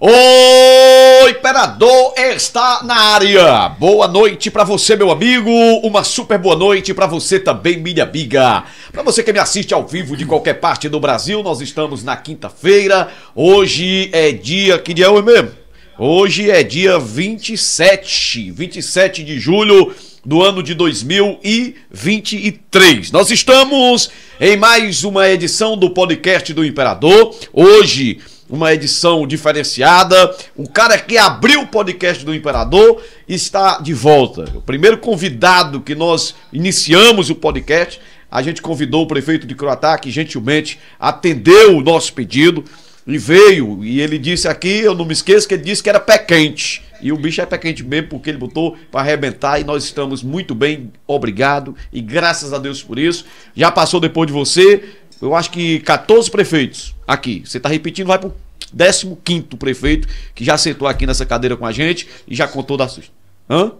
O Imperador está na área. Boa noite para você, meu amigo. Uma super boa noite para você também, minha amiga. Para você que me assiste ao vivo de qualquer parte do Brasil, nós estamos na quinta-feira. Hoje é dia. Que dia é hoje mesmo? Hoje é dia 27. 27 de julho do ano de 2023. Nós estamos em mais uma edição do podcast do Imperador. Hoje uma edição diferenciada. O cara que abriu o podcast do Imperador está de volta. O primeiro convidado que nós iniciamos o podcast, a gente convidou o prefeito de Croatá, que gentilmente atendeu o nosso pedido e veio. E ele disse aqui, eu não me esqueço, que ele disse que era pé quente. E o bicho é pé quente mesmo, porque ele botou para arrebentar e nós estamos muito bem, obrigado e graças a Deus por isso. Já passou depois de você, eu acho que 14 prefeitos aqui. Você está repetindo, vai para o 15 prefeito, que já sentou aqui nessa cadeira com a gente e já contou da sua. Hã?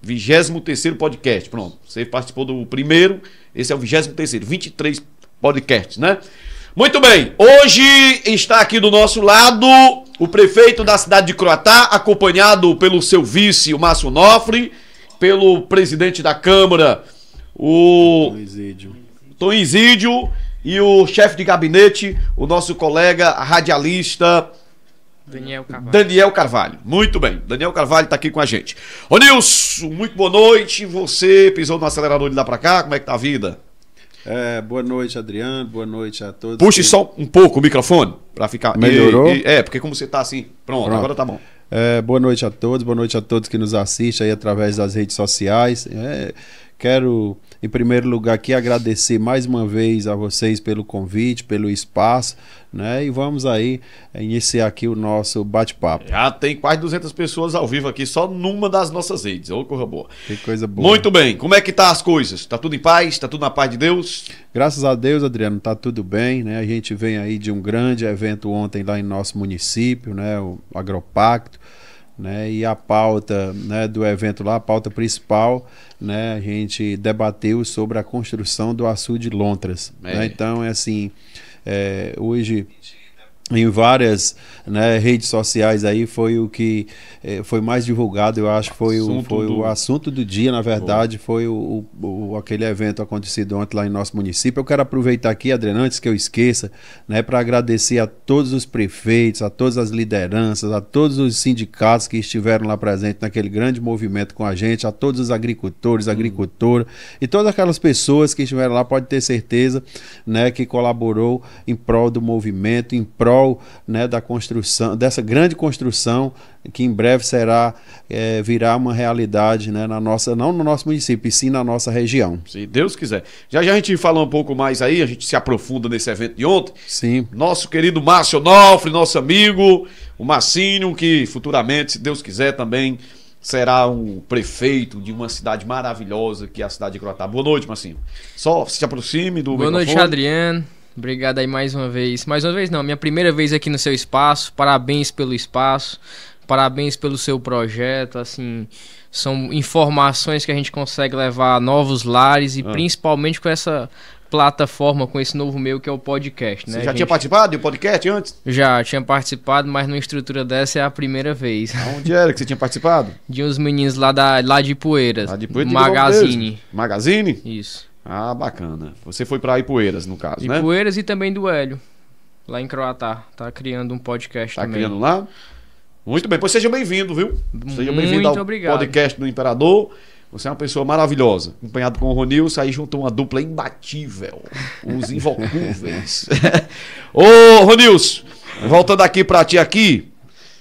23 né? podcast, pronto. Você participou do primeiro, esse é o 23, 23 podcasts, né? Muito bem, hoje está aqui do nosso lado o prefeito da cidade de Croatá, acompanhado pelo seu vice, o Márcio Nofre, pelo presidente da Câmara, o. Luiz Edio. Tonisídio e o chefe de gabinete, o nosso colega radialista Daniel Carvalho. Daniel Carvalho. Muito bem. Daniel Carvalho está aqui com a gente. Ô Nilson, muito boa noite. Você pisou no acelerador de lá para cá, como é que tá a vida? É, boa noite, Adriano. Boa noite a todos. Puxe que... só um pouco o microfone para ficar. Melhorou? E, e, é, porque como você tá assim, pronto, pronto. agora tá bom. É, boa noite a todos, boa noite a todos que nos assistem aí através das redes sociais. É, Quero, em primeiro lugar, aqui agradecer mais uma vez a vocês pelo convite, pelo espaço, né? E vamos aí eh, iniciar aqui o nosso bate-papo. Já tem quase 200 pessoas ao vivo aqui, só numa das nossas redes. Ô, corra boa. Que coisa boa. Muito bem. Como é que tá as coisas? Tá tudo em paz? Tá tudo na paz de Deus? Graças a Deus, Adriano, tá tudo bem, né? A gente vem aí de um grande evento ontem lá em nosso município, né? O Agropacto. Né, e a pauta né, do evento lá, a pauta principal, né, a gente debateu sobre a construção do açude de Lontras. Né? É. Né, então, é assim, é, hoje em várias né, redes sociais aí foi o que eh, foi mais divulgado eu acho que foi, assunto o, foi do... o assunto do dia na verdade foi o, o, aquele evento acontecido ontem lá em nosso município eu quero aproveitar aqui Adriano antes que eu esqueça né para agradecer a todos os prefeitos a todas as lideranças a todos os sindicatos que estiveram lá presentes naquele grande movimento com a gente a todos os agricultores hum. agricultoras e todas aquelas pessoas que estiveram lá pode ter certeza né que colaborou em prol do movimento em prol prol né, da construção, dessa grande construção que em breve será é, virá uma realidade né, na nossa, não no nosso município, e sim na nossa região. Se Deus quiser. Já já a gente fala um pouco mais aí, a gente se aprofunda nesse evento de ontem. Sim. Nosso querido Márcio Nofre, nosso amigo, o Massinho, que futuramente, se Deus quiser, também será um prefeito de uma cidade maravilhosa que é a cidade de Croatá. Boa noite, Massinho. Só se aproxime do Boa microfone. noite, Adriano. Obrigado aí mais uma vez. Mais uma vez não, minha primeira vez aqui no seu espaço. Parabéns pelo espaço. Parabéns pelo seu projeto, assim, são informações que a gente consegue levar a novos lares e ah. principalmente com essa plataforma, com esse novo meio que é o podcast, né? Você já gente... tinha participado do podcast antes? Já, tinha participado, mas numa estrutura dessa é a primeira vez. Onde era que você tinha participado? De uns meninos lá, da, lá de Poeiras. Lá de Poeiras, Magazine. Magazine? Isso. Ah, bacana. Você foi para Ipueiras, no caso, Ipueiras né? Ipueiras e também do Hélio, lá em Croatá. Tá criando um podcast tá também. Tá criando lá? Muito bem, pois seja bem-vindo, viu? Seja bem-vindo ao obrigado. podcast do Imperador. Você é uma pessoa maravilhosa. Acompanhado com o Ronilson, aí juntou uma dupla imbatível. Os invocúveis. Ô, Ronilson, voltando aqui para ti aqui.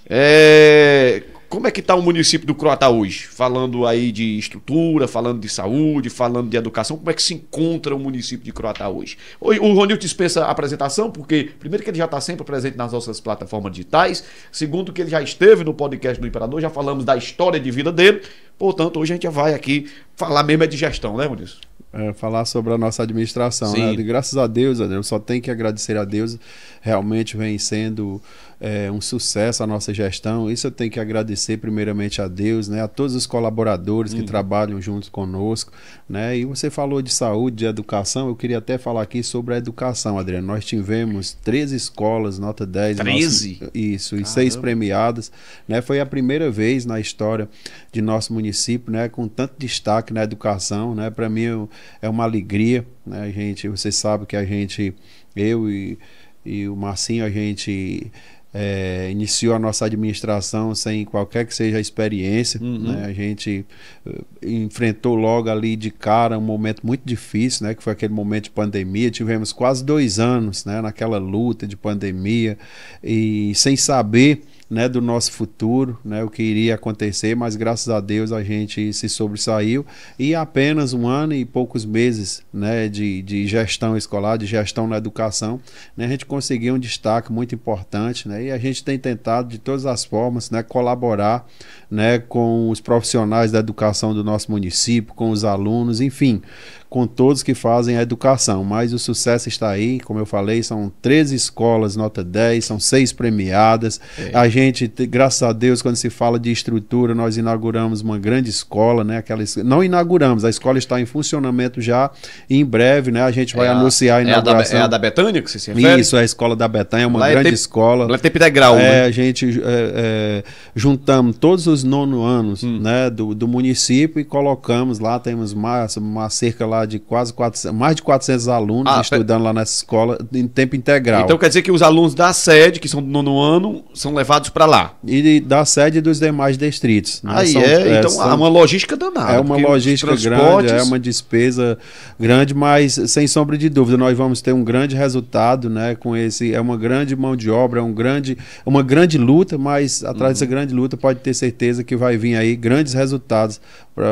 É... Como é que está o município do Croatá hoje? Falando aí de estrutura, falando de saúde, falando de educação, como é que se encontra o município de Croatá hoje? O, o Ronil dispensa a apresentação, porque, primeiro, que ele já está sempre presente nas nossas plataformas digitais, segundo, que ele já esteve no podcast do Imperador, já falamos da história de vida dele, Portanto, hoje a gente vai aqui falar mesmo é de gestão, né, Maurício? É, falar sobre a nossa administração. Né? graças a Deus, eu só tenho que agradecer a Deus. Realmente vem sendo é, um sucesso a nossa gestão. Isso eu tenho que agradecer primeiramente a Deus, né? a todos os colaboradores que hum. trabalham junto conosco. Né? E você falou de saúde, de educação. Eu queria até falar aqui sobre a educação, Adriano. Nós tivemos 13 escolas, nota 10. 13? Nosso, isso, Caramba. e seis premiadas. Né? Foi a primeira vez na história de nosso município município, né, com tanto destaque na educação, né, para mim é uma alegria, né, a gente, você sabe que a gente, eu e, e o Marcinho, a gente é, iniciou a nossa administração sem qualquer que seja a experiência. Uhum. Né? A gente eh, enfrentou logo ali de cara um momento muito difícil, né? que foi aquele momento de pandemia. Tivemos quase dois anos né? naquela luta de pandemia e sem saber né, do nosso futuro, né, o que iria acontecer, mas graças a Deus a gente se sobressaiu e apenas um ano e poucos meses né, de, de gestão escolar, de gestão na educação, né, a gente conseguiu um destaque muito importante né, e a gente tem tentado de todas as formas né, colaborar né, com os profissionais da educação do nosso município, com os alunos, enfim com todos que fazem a educação. Mas o sucesso está aí, como eu falei, são 13 escolas nota 10, são seis premiadas. É. A gente, graças a Deus, quando se fala de estrutura, nós inauguramos uma grande escola, né? Aquela, não inauguramos, a escola está em funcionamento já em breve, né? A gente vai é anunciar a, a inauguração. É a, da, é da Betânia que você se refere? Isso, é a escola da Betânia, é uma lá é grande tep, escola. Lá é Tepe é, né? A gente é, é, juntamos todos os nono anos hum. né, do, do município e colocamos lá, temos uma, uma cerca lá lá de quase 400, mais de 400 alunos ah, estudando lá nessa escola em tempo integral. Então quer dizer que os alunos da sede, que são do nono ano, são levados para lá? E da sede dos demais distritos. Né? Aí são, é, é então são, há é uma logística danada. É uma logística transportes... grande, é uma despesa grande, mas sem sombra de dúvida nós vamos ter um grande resultado, né? Com esse é uma grande mão de obra, é um grande, uma grande luta, mas atrás uhum. dessa grande luta pode ter certeza que vai vir aí grandes resultados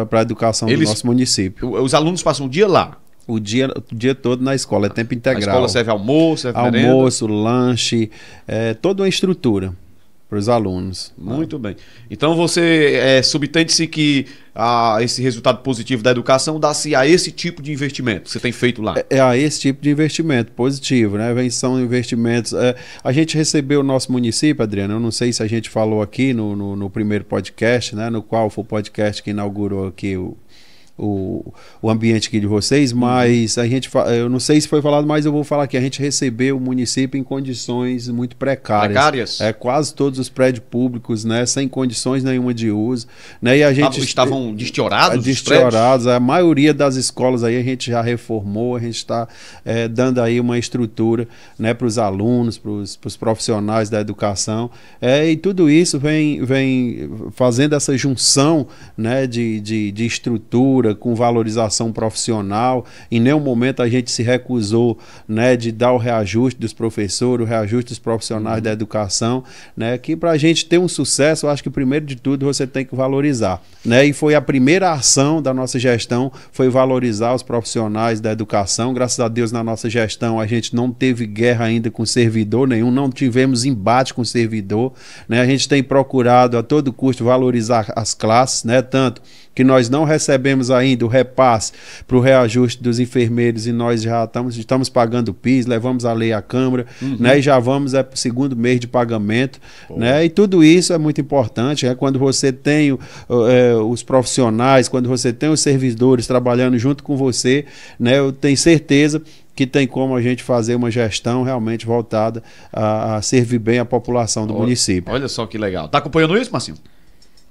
para a educação Eles, do nosso município. Os alunos passam dia lá. O dia, o dia todo na escola, é tempo integral. A escola serve almoço, serve Almoço, merenda. lanche, é, toda uma estrutura para os alunos. Muito bem. Então você é, subtende-se que a esse resultado positivo da educação dá-se a esse tipo de investimento que você tem feito lá. É, é a esse tipo de investimento positivo, né? são investimentos. É, a gente recebeu o nosso município, Adriano. Eu não sei se a gente falou aqui no, no, no primeiro podcast, né? No qual foi o podcast que inaugurou aqui o o, o ambiente aqui de vocês, uhum. mas a gente eu não sei se foi falado, mas eu vou falar que a gente recebeu o município em condições muito precárias. Precárias? É, quase todos os prédios públicos, né, sem condições nenhuma de uso, né, e a gente estavam é, destiorados, é, destiorados. A maioria das escolas aí a gente já reformou, a gente está é, dando aí uma estrutura, né, para os alunos, para os profissionais da educação, é, e tudo isso vem vem fazendo essa junção, né, de, de, de estrutura cultura, com valorização profissional. Em nenhum momento a gente se recusou né, de dar o reajuste dos professores, o reajuste dos profissionais da educação. Né, que para a gente ter um sucesso, eu acho que primeiro de tudo você tem que valorizar. Né? E foi a primeira ação da nossa gestão foi valorizar os profissionais da educação. Graças a Deus, na nossa gestão, a gente não teve guerra ainda com servidor nenhum, não tivemos embate com servidor. Né? A gente tem procurado a todo custo valorizar as classes, né? tanto que nós não recebemos ainda o repasse para o reajuste dos enfermeiros e nós já estamos, estamos pagando o PIS, levamos a lei à Câmara, uhum. né? E já vamos é, para o segundo mês de pagamento, né? E tudo isso é muito importante, é quando você tem é, os profissionais, quando você tem os servidores trabalhando junto com você, né? Eu tenho certeza que tem como a gente fazer uma gestão realmente voltada a, a servir bem a população do olha, município. Olha só que legal. Está acompanhando isso, Marcinho?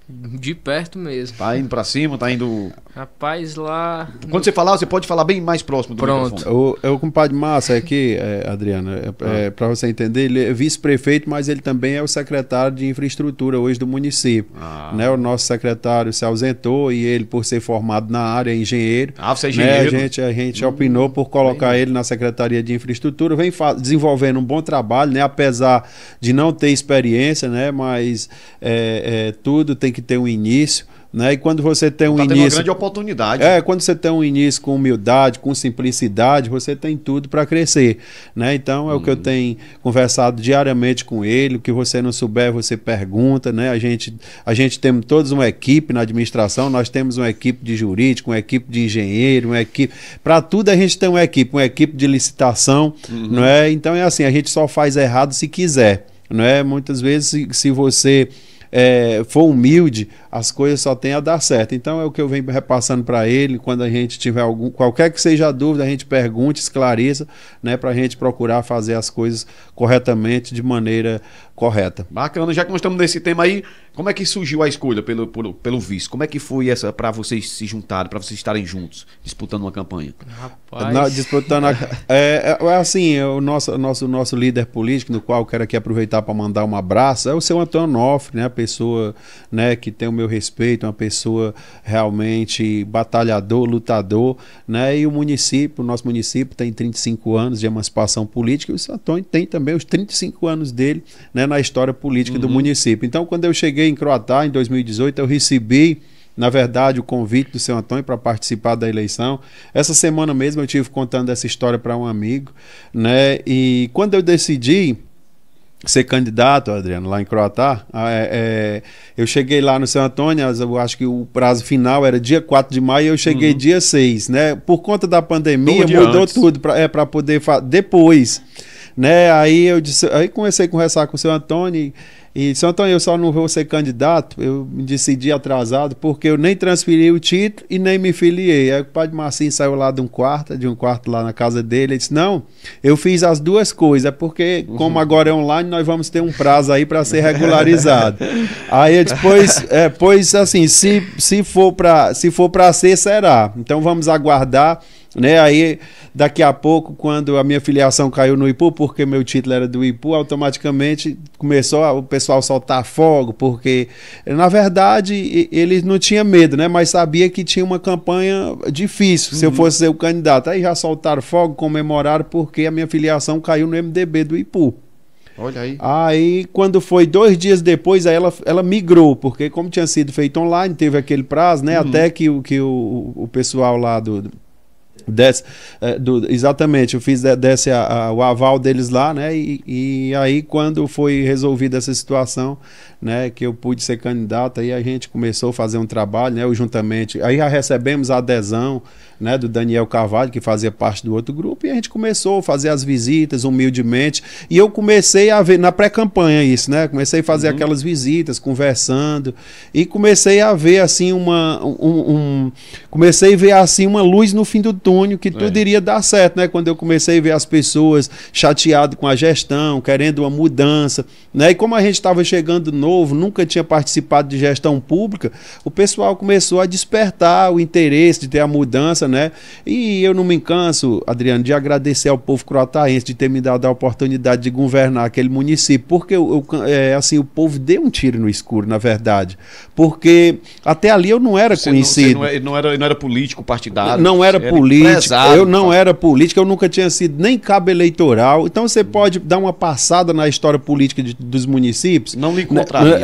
De perto mesmo. Tá indo pra cima, tá indo. Rapaz, lá. Quando no... você falar, você pode falar bem mais próximo do Pronto. microfone. Pronto. o compadre Massa aqui, é, Adriano, é, ah. é, pra você entender, ele é vice-prefeito, mas ele também é o secretário de infraestrutura hoje do município. Ah. Né? O nosso secretário se ausentou e ele, por ser formado na área, é engenheiro. Ah, você é né? engenheiro? Né? A gente, a gente hum, opinou por colocar bem. ele na Secretaria de Infraestrutura, vem desenvolvendo um bom trabalho, né? Apesar de não ter experiência, né? Mas é, é tudo tem que ter um início. Né? E quando você tem um tá início. uma grande oportunidade. É, quando você tem um início com humildade, com simplicidade, você tem tudo para crescer. Né? Então é hum. o que eu hum. tenho conversado diariamente com ele. O que você não souber, você pergunta. Né? A, gente, a gente tem todos uma equipe na administração, nós temos uma equipe de jurídico, uma equipe de engenheiro, uma equipe. Para tudo a gente tem uma equipe, uma equipe de licitação. Uhum. Não é? Então é assim, a gente só faz errado se quiser. Não é? Muitas vezes, se, se você é, for humilde, as coisas só têm a dar certo. Então é o que eu venho repassando para ele. Quando a gente tiver algum, qualquer que seja a dúvida, a gente pergunte, esclareça, né, para a gente procurar fazer as coisas corretamente, de maneira correta. Bacana, já que nós estamos nesse tema aí, como é que surgiu a escolha pelo, pelo, pelo vice? Como é que foi essa para vocês se juntarem, para vocês estarem juntos, disputando uma campanha? Rapaz. Na, disputando a, é, é, é, assim, é o nosso, nosso, nosso líder político, no qual eu quero aqui aproveitar para mandar um abraço, é o seu Antônio Onofre, né, a pessoa né, que tem o meu meu respeito, é uma pessoa realmente batalhador, lutador, né? E o município, o nosso município tem 35 anos de emancipação política e o Santoni tem também os 35 anos dele, né, na história política uhum. do município. Então, quando eu cheguei em Croatá em 2018, eu recebi na verdade, o convite do seu Antônio para participar da eleição. Essa semana mesmo eu tive contando essa história para um amigo, né? E quando eu decidi ser candidato, Adriano, lá em Croatá, ah, é, é, eu cheguei lá no São Antônio, eu acho que o prazo final era dia 4 de maio, eu cheguei uhum. dia 6, né? Por conta da pandemia, mudou antes. tudo para é, pra poder depois, né? Aí eu disse, aí comecei a conversar com o seu Antônio e, e só então eu só não vou ser candidato, eu me decidi atrasado, porque eu nem transferi o título e nem me filiei. Aí o padre Marcinho saiu lá de um quarto, de um quarto lá na casa dele, ele disse: "Não, eu fiz as duas coisas, é porque como agora é online, nós vamos ter um prazo aí para ser regularizado". aí depois, é, pois assim, se se for para se for para ser será. Então vamos aguardar né? Aí, daqui a pouco, quando a minha filiação caiu no Ipu, porque meu título era do Ipu, automaticamente começou a, o pessoal soltar fogo, porque, na verdade, ele não tinha medo, né? mas sabia que tinha uma campanha difícil uhum. se eu uhum. fosse ser o candidato. Aí já soltaram fogo, comemoraram, porque a minha filiação caiu no MDB do Ipu. Olha aí. Aí, quando foi dois dias depois, ela, ela migrou, porque como tinha sido feito online, teve aquele prazo, né? Uhum. Até que, que o, o pessoal lá do, Desce, é, do, exatamente, eu fiz desce a, a, o aval deles lá, né? E, e, aí, quando foi resolvida essa situação, né? Que eu pude ser candidato, aí a gente começou a fazer um trabalho, né? juntamente, aí já recebemos a adesão né, do Daniel Carvalho, que fazia parte do outro grupo, e a gente começou a fazer as visitas humildemente. E eu comecei a ver, na pré-campanha, isso, né? Comecei a fazer uhum. aquelas visitas, conversando, e comecei a ver assim uma. Um, um, comecei a ver assim uma luz no fim do túnel, que é. tudo iria dar certo, né? Quando eu comecei a ver as pessoas chateadas com a gestão, querendo uma mudança, né? E como a gente estava chegando novo, nunca tinha participado de gestão pública, o pessoal começou a despertar o interesse de ter a mudança né? E eu não me canso, Adriano, de agradecer ao povo croataense de ter me dado a oportunidade de governar aquele município, porque eu, eu, é, assim, o povo deu um tiro no escuro, na verdade, porque até ali eu não era você conhecido. Não, você é- não, era, não era político partidário. Não era, era político, eu não tá? era político, eu nunca tinha sido nem cabo eleitoral, então você pode dar uma passada na história política de, dos municípios. Não lhe né? contraria. É,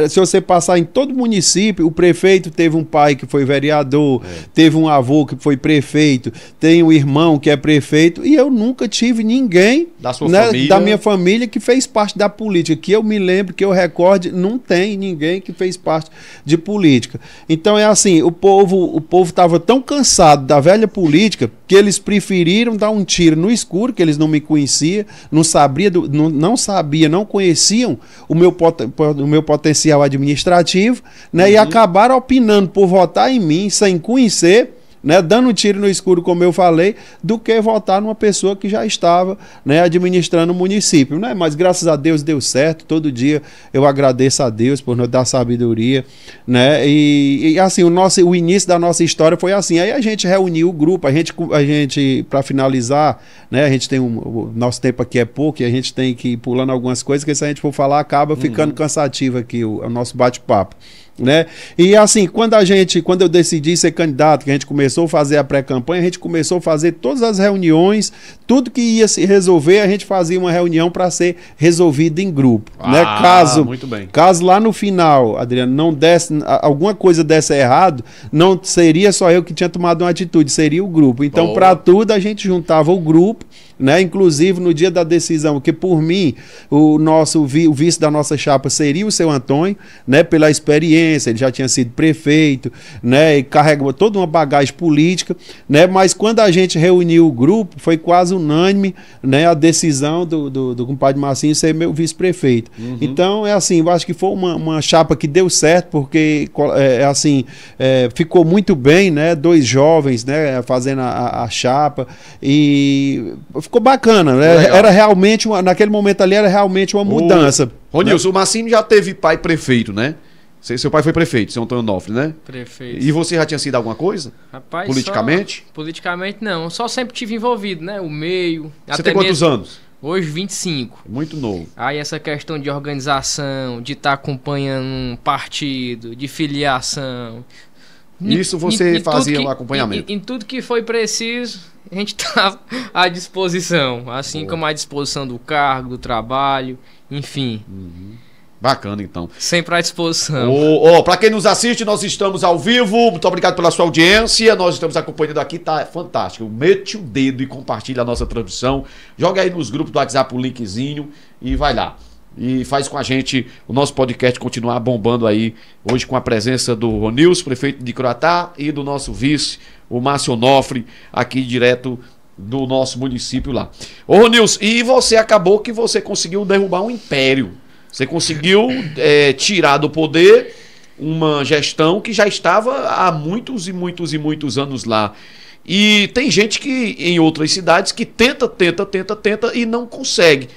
é, é, se você passar em todo município, o prefeito teve um pai que foi vereador, é. teve um avô que foi prefeito, tem o irmão que é prefeito, e eu nunca tive ninguém da, né, da, minha família que fez parte da política. Que eu me lembro, que eu recorde, não tem ninguém que fez parte de política. Então é assim, o povo o povo estava tão cansado da velha política que eles preferiram dar um tiro no escuro, que eles não me conheciam, não sabia, do, não, não sabia, não conheciam o meu, pot, o meu potencial administrativo, né? Uhum. E acabaram opinando por votar em mim sem conhecer né, dando um tiro no escuro, como eu falei, do que votar numa pessoa que já estava né, administrando o município. Né? Mas graças a Deus deu certo, todo dia eu agradeço a Deus por nos dar sabedoria. Né? E, e assim, o, nosso, o início da nossa história foi assim. Aí a gente reuniu o grupo, a gente, a gente para finalizar, né, a gente tem um, o nosso tempo aqui é pouco e a gente tem que ir pulando algumas coisas, que se a gente for falar acaba ficando uhum. cansativo aqui o, o nosso bate-papo né? E assim, quando a gente, quando eu decidi ser candidato, que a gente começou a fazer a pré-campanha, a gente começou a fazer todas as reuniões, tudo que ia se resolver, a gente fazia uma reunião para ser resolvido em grupo, né? ah, né? Caso, caso lá no final, Adriano, não desse alguma coisa desse errado, não seria só eu que tinha tomado uma atitude, seria o grupo. Então, para tudo a gente juntava o grupo né? Inclusive no dia da decisão, que por mim o nosso o vice da nossa chapa seria o seu Antônio, né? Pela experiência, ele já tinha sido prefeito, né? E carregou toda uma bagagem política, né? Mas quando a gente reuniu o grupo, foi quase unânime, né? A decisão do, do, do compadre Marcinho ser meu vice-prefeito. Uhum. Então é assim, eu acho que foi uma, uma chapa que deu certo porque é, é assim é, ficou muito bem, né? Dois jovens, né? Fazendo a, a chapa e ficou bacana, né? Legal. Era realmente, uma, naquele momento ali, era realmente uma mudança. Ronilson, né? o Massimo já teve pai prefeito, né? Seu pai foi prefeito, seu Antônio Nofre, né? Prefeito. E você já tinha sido alguma coisa? Rapaz, politicamente? Só, politicamente não. Só sempre tive envolvido, né? O meio. Você tem quantos mesmo, anos? Hoje, 25. É muito novo. Aí essa questão de organização, de estar tá acompanhando um partido, de filiação. Isso você em, em fazia o um acompanhamento? Em, em tudo que foi preciso, a gente tá à disposição, assim Boa. como à disposição do cargo, do trabalho, enfim. Uhum. Bacana, então. Sempre à disposição. Oh, oh para quem nos assiste, nós estamos ao vivo. Muito obrigado pela sua audiência. Nós estamos acompanhando aqui, tá fantástico. Mete o dedo e compartilha a nossa transmissão. Joga aí nos grupos do WhatsApp o linkzinho e vai lá e faz com a gente o nosso podcast continuar bombando aí, hoje com a presença do Ronils, prefeito de Croatá, e do nosso vice, o Márcio Onofre, aqui direto do nosso município lá. Ô Ronils, e você acabou que você conseguiu derrubar um império. Você conseguiu é, tirar do poder uma gestão que já estava há muitos e muitos e muitos anos lá. E tem gente que em outras cidades que tenta, tenta, tenta, tenta e não consegue.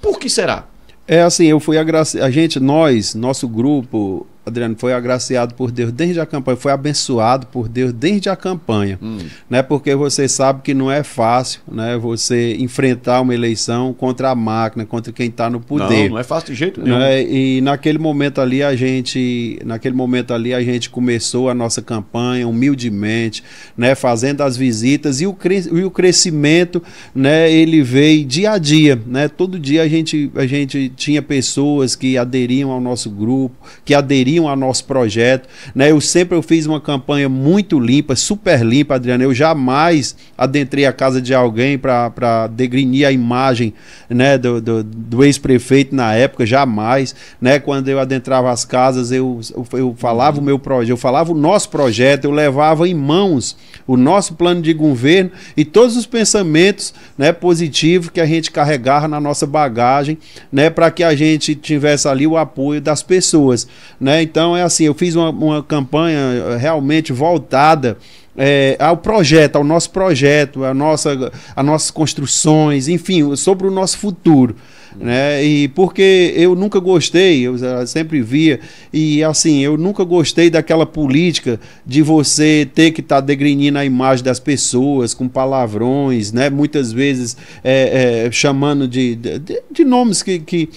Por que será? É assim, eu fui agraciado. A gente, nós, nosso grupo, Adriano, foi agraciado por Deus desde a campanha, foi abençoado por Deus desde a campanha, hum. né? Porque você sabe que não é fácil, né? Você enfrentar uma eleição contra a máquina, contra quem está no poder. Não, não é fácil de jeito né? nenhum. Né? E naquele momento ali a gente, naquele momento ali a gente começou a nossa campanha humildemente, né? Fazendo as visitas e o, cre e o crescimento, né? Ele veio dia a dia, né? Todo dia a gente, a gente tinha pessoas que aderiam ao nosso grupo, que aderiam aderiam ao nosso projeto. Né? Eu sempre eu fiz uma campanha muito limpa, super limpa, Adriana. Eu jamais adentrei a casa de alguém para degrinir a imagem né, do, do, do ex-prefeito na época, jamais. Né? Quando eu adentrava as casas, eu, eu falava o meu projeto, eu falava o nosso projeto, eu levava em mãos o nosso plano de governo e todos os pensamentos né, positivos que a gente carregava na nossa bagagem, né, para que a gente tivesse ali o apoio das pessoas, né? Né? Então é assim, eu fiz uma, uma campanha eh, realmente voltada é, ao projeto, ao nosso projeto, a nossa, a nossas construções, enfim, sobre o nosso futuro. É. né? E porque eu nunca gostei, eu ah, sempre via e assim, eu nunca gostei daquela política de você ter que estar tá degrinindo a imagem das pessoas com palavrões, né? Muitas vezes é, é, chamando de, de, de, nomes que que,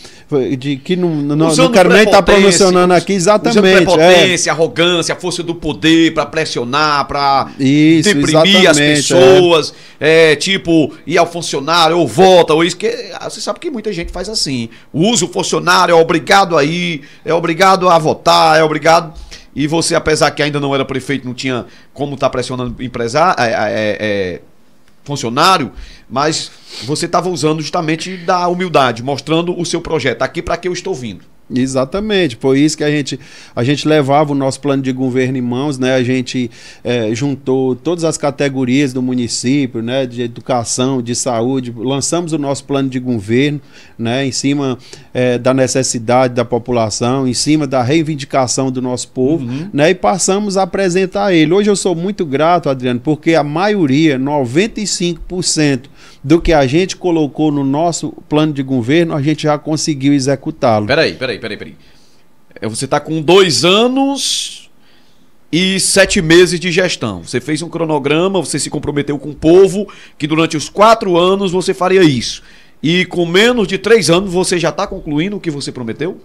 de, que não, não, não quero nem estar tá pronunciando aqui exatamente, usando é. arrogância, força do poder para pressionar, para deprimir as é. pessoas, é. tipo ir ao funcionário ou volta ou isso que ah, você sabe que muita gente gente faz assim. Usa o funcionário, é obrigado a ir, é obrigado a votar, é obrigado. E você, apesar que ainda não era prefeito, não tinha como estar tá pressionando empresário, é, é, é, é, funcionário, mas você estava usando justamente da humildade, mostrando o seu projeto. Aqui para que eu estou vindo. Exatamente, foi isso que a gente, a gente levava o nosso plano de governo em mãos, né? A gente é, juntou todas as categorias do município, né? De educação, de saúde, lançamos o nosso plano de governo, né? Em cima é, da necessidade da população, em cima da reivindicação do nosso povo, uhum. né? E passamos a apresentar ele. Hoje eu sou muito grato, Adriano, porque a maioria, 95% do que a gente colocou no nosso plano de governo, a gente já conseguiu executá-lo. Peraí, peraí, peraí, peraí. É, você está com dois anos e sete meses de gestão. Você fez um cronograma, você se comprometeu com o povo que durante os quatro anos você faria isso. E com menos de três anos você já está concluindo o que você prometeu?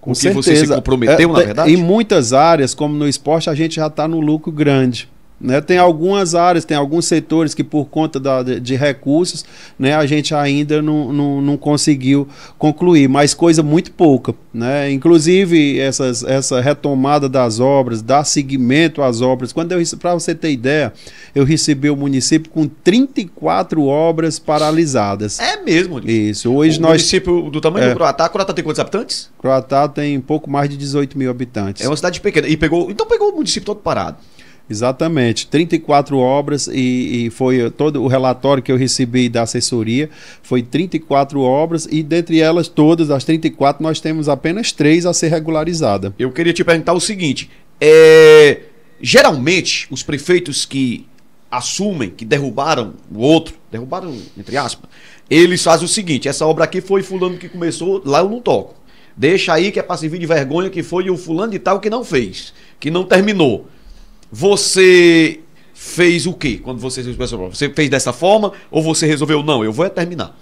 Com o que certeza. você se comprometeu, é, na é, verdade? Em muitas áreas, como no esporte, a gente já está no lucro grande. Né, tem algumas áreas, tem alguns setores que, por conta da, de recursos, né, a gente ainda não, não, não, conseguiu concluir, mas coisa muito pouca. Né? Inclusive, essas, essa retomada das obras, dar seguimento às obras. Quando Para você ter ideia, eu recebi o município com 34 obras paralisadas. É mesmo? Isso. Hoje o nós, município do tamanho é, do Croatá, Croatá tem quantos habitantes? Croatá tem pouco mais de 18 mil habitantes. É uma cidade pequena. E pegou, então pegou o município todo parado. Exatamente, 34 obras e, e, foi eh, todo o relatório que eu recebi da assessoria foi 34 obras e dentre elas todas as 34 nós temos apenas três a ser regularizada. Eu queria te perguntar o seguinte, é, geralmente os prefeitos que assumem que derrubaram o outro, derrubaram entre aspas, eles fazem o seguinte, essa obra aqui foi fulano que começou, lá eu não toco. Deixa aí que é para servir de vergonha que foi o fulano de tal que não fez, que não terminou. Você fez o quê quando você fez essa Você fez dessa forma ou você resolveu, não, eu vou é terminar?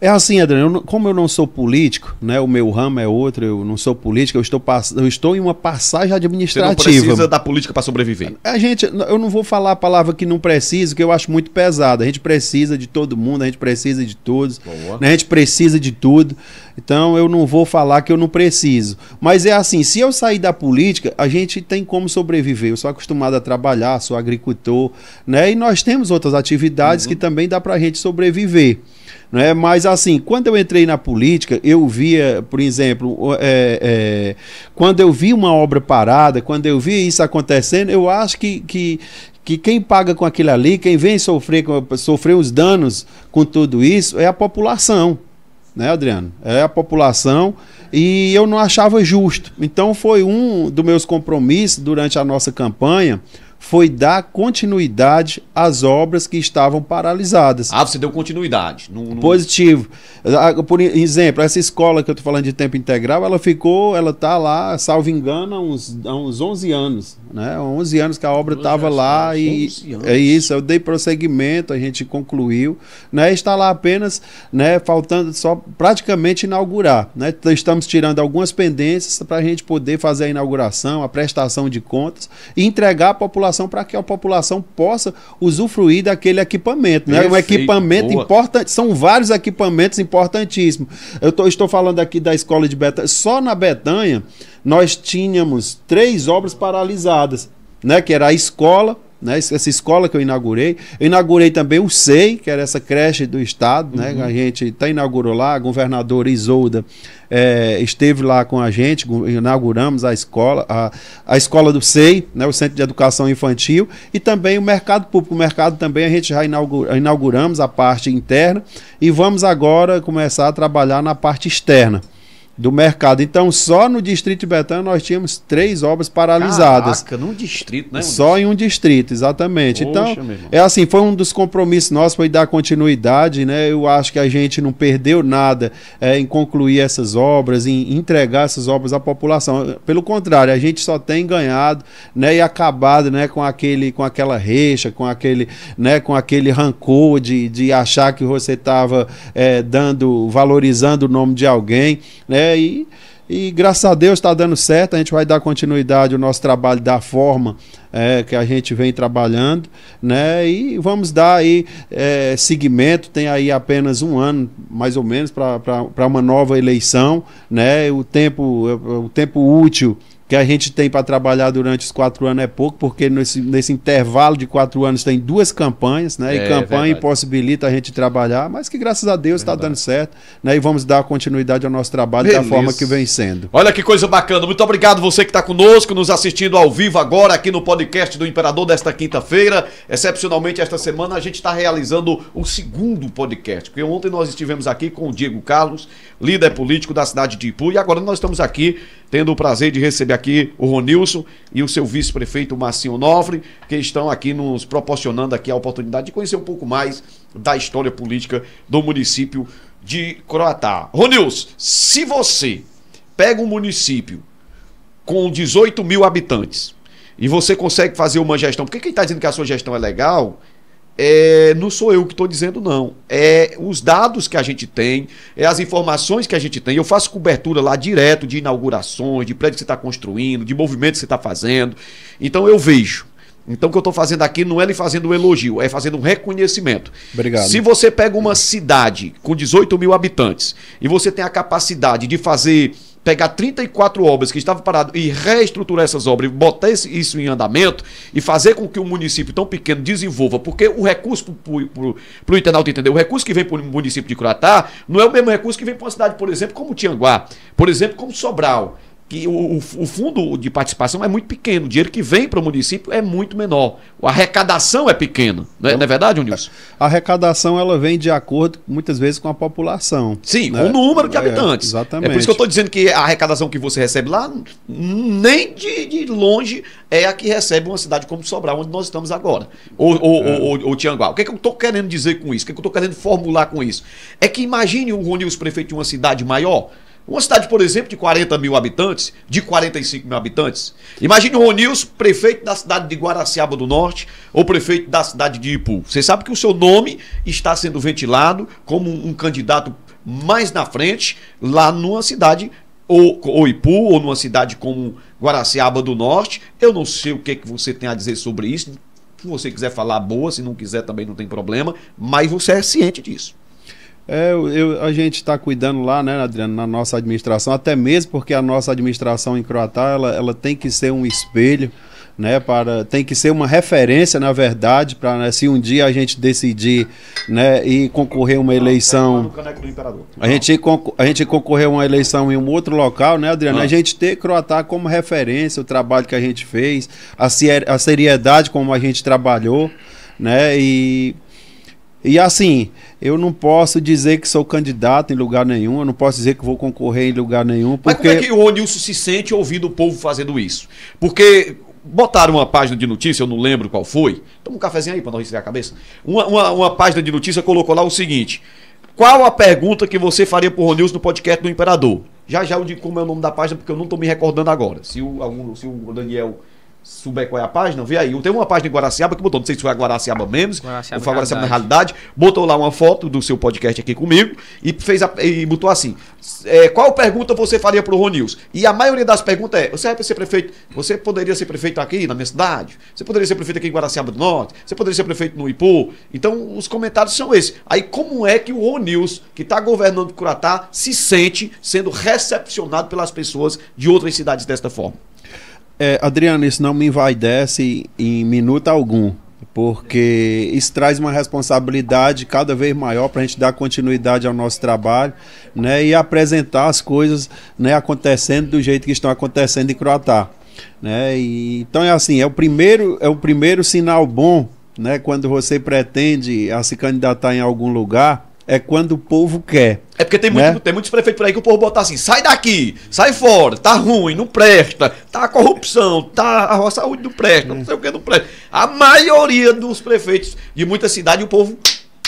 É assim, Adriano, como eu não sou político, né, o meu ramo é outro, eu não sou político, eu estou, eu estou em uma passagem administrativa. Você não precisa da política para sobreviver. A gente, eu não vou falar a palavra que não preciso, que eu acho muito pesada. A gente precisa de todo mundo, a gente precisa de todos, né, a gente precisa de tudo. Então eu não vou falar que eu não preciso. Mas é assim, se eu sair da política, a gente tem como sobreviver. Eu sou acostumado a trabalhar, sou agricultor, né, e nós temos outras atividades uhum. que também dá para a gente sobreviver. É, Mas assim, quando eu entrei na política, eu via, por exemplo, é, é, quando eu vi uma obra parada, quando eu vi isso acontecendo, eu acho que, que que quem paga com aquilo ali, quem vem sofrer, sofrer os danos com tudo isso, é a população. Né, Adriano? É a população. E eu não achava justo. Então foi um dos meus compromissos durante a nossa campanha foi dar continuidade às obras que estavam paralisadas. Ah, você deu continuidade. No, no... Positivo. Ah, por exemplo, essa escola que eu estou falando de tempo integral, ela ficou, ela está lá, salvo engano, há uns, há uns 11 anos né? 11 anos que a obra estava lá e é isso, eu dei prosseguimento, a gente concluiu, né? Está lá apenas, né, faltando só praticamente inaugurar, né? Estamos tirando algumas pendências para a gente poder fazer a inauguração, a prestação de contas e entregar a população para que a população possa usufruir daquele equipamento, né? Perfeito, um equipamento boa. importante, são vários equipamentos importantíssimos. Eu tô, estou falando aqui da escola de Betanha, só na Betanha nós tínhamos três obras paralisadas, né? Que era a escola, né? Essa escola que eu inaugurei. Eu inaugurei também o SEI, que era essa creche do Estado, né? Uhum. A gente até tá inaugurou lá, a governadora Isolda é, esteve lá com a gente, inauguramos a escola, a, a escola do SEI, né? o Centro de Educação Infantil, e também o mercado público. O mercado também a gente já inaugura, inauguramos a parte interna e vamos agora começar a trabalhar na parte externa do mercado. Então, só no distrito de Betânia nós tínhamos três obras paralisadas. Caraca, num distrito, né? Só em um distrito, exatamente. Poxa, então, é assim, foi um dos compromissos nossos, foi dar continuidade, né? Eu acho que a gente não perdeu nada é, em concluir essas obras, em entregar essas obras à população. Pelo contrário, a gente só tem ganhado, né? E acabado, né? Com aquele, com aquela reixa, com aquele, né? Com aquele rancor de, de achar que você estava é, dando, valorizando o nome de alguém, né? e, e graças a Deus está dando certo. A gente vai dar continuidade ao nosso trabalho da forma é, que a gente vem trabalhando, né? E vamos dar aí é, seguimento. Tem aí apenas um ano, mais ou menos, para uma nova eleição, né? O tempo, o tempo útil que a gente tem para trabalhar durante os quatro anos é pouco, porque nesse, nesse intervalo de quatro anos tem duas campanhas, né? É, e é campanha é impossibilita a gente trabalhar, mas que graças a Deus está é dando certo, né? E vamos dar continuidade ao nosso trabalho Beleza. da forma que vem sendo. Olha que coisa bacana. Muito obrigado você que está conosco, nos assistindo ao vivo agora aqui no podcast do Imperador desta quinta-feira. Excepcionalmente esta semana a gente está realizando o segundo podcast, porque ontem nós estivemos aqui com o Diego Carlos, líder político da cidade de Ipu, e agora nós estamos aqui tendo o prazer de receber aqui o Ronilson e o seu vice-prefeito Marcinho Nofre, que estão aqui nos proporcionando aqui a oportunidade de conhecer um pouco mais da história política do município de Croatá. Ronilson, se você pega um município com 18 mil habitantes e você consegue fazer uma gestão, porque quem está dizendo que a sua gestão é legal é, não sou eu que estou dizendo, não. É os dados que a gente tem, é as informações que a gente tem. Eu faço cobertura lá direto de inaugurações, de prédios que você está construindo, de movimentos que você está fazendo. Então eu vejo. Então o que eu estou fazendo aqui não é lhe fazendo um elogio, é fazendo um reconhecimento. Obrigado. Se você pega uma cidade com 18 mil habitantes e você tem a capacidade de fazer pegar 34 obras que estavam paradas e reestruturar essas obras, botar isso em andamento e fazer com que o município tão pequeno desenvolva, porque o recurso para o internauta entender, o recurso que vem para o município de Curatá não é o mesmo recurso que vem para uma cidade, por exemplo, como Tianguá, por exemplo, como Sobral que o, o, fundo de participação é muito pequeno, o dinheiro que vem para o município é muito menor, a arrecadação é pequena, não é, não é verdade, Nilson? A arrecadação ela vem de acordo muitas vezes com a população. Sim, né? o número de é, habitantes. É, exatamente. É por isso que eu estou dizendo que a arrecadação que você recebe lá nem de, de, longe é a que recebe uma cidade como Sobral, onde nós estamos agora, ou, é. ou, é. ou, ou Tianguá. O que, é que eu estou querendo dizer com isso? O que, é que eu estou querendo formular com isso? É que imagine o Ronilson prefeito de uma cidade maior uma cidade, por exemplo, de 40 mil habitantes, de 45 mil habitantes. Imagine o Ronilson, prefeito da cidade de Guaraciaba do Norte ou prefeito da cidade de Ipu. Você sabe que o seu nome está sendo ventilado como um candidato mais na frente, lá numa cidade, ou, ou Ipu, ou numa cidade como Guaraciaba do Norte. Eu não sei o que, é que você tem a dizer sobre isso. Se você quiser falar boa, se não quiser também não tem problema, mas você é ciente disso. É, eu, a gente está cuidando lá, né, Adriano, na nossa administração, até mesmo porque a nossa administração em Croatá, ela, ela tem que ser um espelho, né, para, tem que ser uma referência, na verdade, para né, se um dia a gente decidir né, e concorrer uma eleição. A gente, a gente concorrer uma eleição em um outro local, né, Adriano? A ah. gente ter Croatá como referência, o trabalho que a gente fez, a, a seriedade como a gente trabalhou né? E e assim, eu não posso dizer que sou candidato em lugar nenhum, eu não posso dizer que vou concorrer em lugar nenhum. Porque... Mas como é que o Onilson se sente ouvindo o povo fazendo isso? Porque botaram uma página de notícia, eu não lembro qual foi. Toma um cafezinho aí para não riscar a cabeça. Uma, uma, uma, página de notícia colocou lá o seguinte: Qual a pergunta que você faria o Ronilson no podcast do Imperador? Já já eu digo como é o nome da página, porque eu não estou me recordando agora. Se o, algum, se o Daniel souber qual é a página, vê aí. Tem uma página em Guaraciaba que botou, não sei se foi a Guaraciaba mesmo, Guaraciaba ou foi a Guaraciaba na realidade, botou lá uma foto do seu podcast aqui comigo e fez a, e botou assim: é, qual pergunta você faria o Ronils? E a maioria das perguntas é: você vai é ser prefeito? Você poderia ser prefeito aqui na minha cidade? Você poderia ser prefeito aqui em Guaraciaba do Norte? Você poderia ser prefeito no Ipu? Então, os comentários são esses. Aí, como é que o Ronils, que está governando Curatá, se sente sendo recepcionado pelas pessoas de outras cidades desta forma? É, Adriano, isso não me envaidece em minuto algum, porque isso traz uma responsabilidade cada vez maior para a gente dar continuidade ao nosso trabalho né, e apresentar as coisas né, acontecendo do jeito que estão acontecendo em Croatá. Né? E, então é assim, é o primeiro, é o primeiro sinal bom né, quando você pretende a se candidatar em algum lugar é quando o povo quer. É porque tem, muito, né? tem muitos prefeitos por aí que o povo bota assim: sai daqui, sai fora, tá ruim, não presta, tá a corrupção, tá a saúde não presta, não sei o que não presta. A maioria dos prefeitos de muita cidade, o povo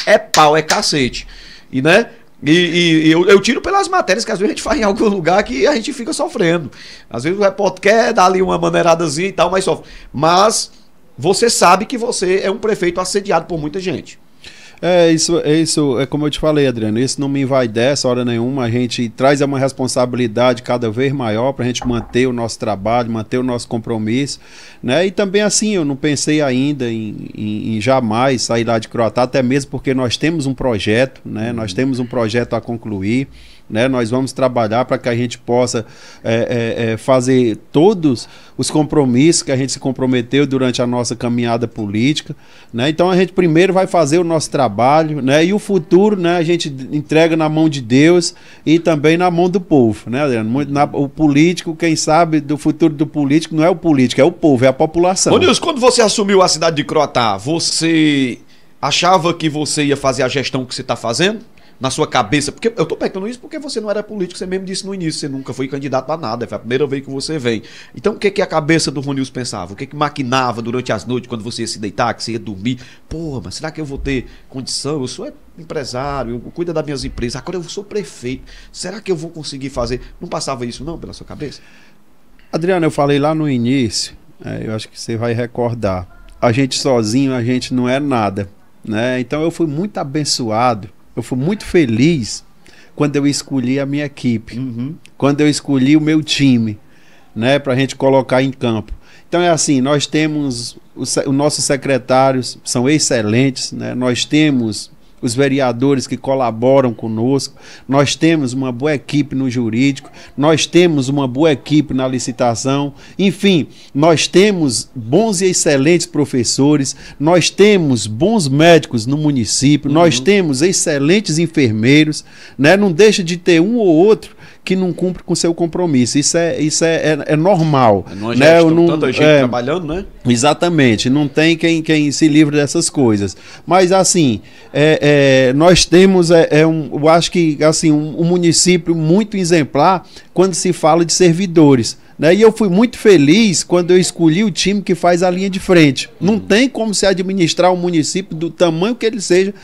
é pau, é cacete. E, né? E, e, e eu, eu, tiro pelas matérias que às vezes a gente faz em algum lugar que a gente fica sofrendo. Às vezes o repórter quer dar ali uma maneiradazinha e tal, mas sofre. Mas você sabe que você é um prefeito assediado por muita gente. É isso, é isso, é como eu te falei, Adriano, isso não me vai dessa hora nenhuma, a gente traz uma responsabilidade cada vez maior para a gente manter o nosso trabalho, manter o nosso compromisso, né? E também assim, eu não pensei ainda em, em, em jamais sair lá de Croatá, até mesmo porque nós temos um projeto, né? Nós uhum. temos um projeto a concluir, né? Nós vamos trabalhar para que a gente possa é, é, é, fazer todos os compromissos que a gente se comprometeu durante a nossa caminhada política. Né? Então a gente primeiro vai fazer o nosso trabalho né? e o futuro né, a gente entrega na mão de Deus e também na mão do povo. Né, Adriano? na, o político, quem sabe do futuro do político, não é o político, é o povo, é a população. Ô quando você assumiu a cidade de Croatá, você achava que você ia fazer a gestão que você está fazendo? na sua cabeça? Porque eu tô perguntando isso porque você não era político, você mesmo disse no início, você nunca foi candidato a nada, foi a primeira vez que você vem. Então o que que a cabeça do Ronilson pensava? O que que maquinava durante as noites, quando você ia se deitar, que você ia dormir? Pô, mas será que eu vou ter condição? Eu sou empresário, eu cuido das minhas empresas, agora eu sou prefeito, será que eu vou conseguir fazer? Não passava isso não pela sua cabeça? Adriano, eu falei lá no início, é, eu acho que você vai recordar, a gente sozinho, a gente não é nada. Né? Então eu fui muito abençoado eu fui muito feliz quando eu escolhi a minha equipe, uhum. quando eu escolhi o meu time, né, para a gente colocar em campo. Então é assim, nós temos os, nossos secretários são excelentes, né? Nós temos os vereadores que colaboram conosco, nós temos uma boa equipe no jurídico, nós temos uma boa equipe na licitação, enfim, nós temos bons e excelentes professores, nós temos bons médicos no município, uhum. nós temos excelentes enfermeiros, né? não deixa de ter um ou outro que não cumpre com seu compromisso. Isso é, isso é, é, é normal. Não é né? não, tanta gente é, trabalhando, né? Exatamente. Não tem quem, quem se livre dessas coisas. Mas assim, é, é nós temos, é, é, um, eu acho que assim, um, um município muito exemplar quando se fala de servidores né? E eu fui muito feliz quando eu escolhi o time que faz a linha de frente. Não uhum. tem como se administrar um município do tamanho que ele seja,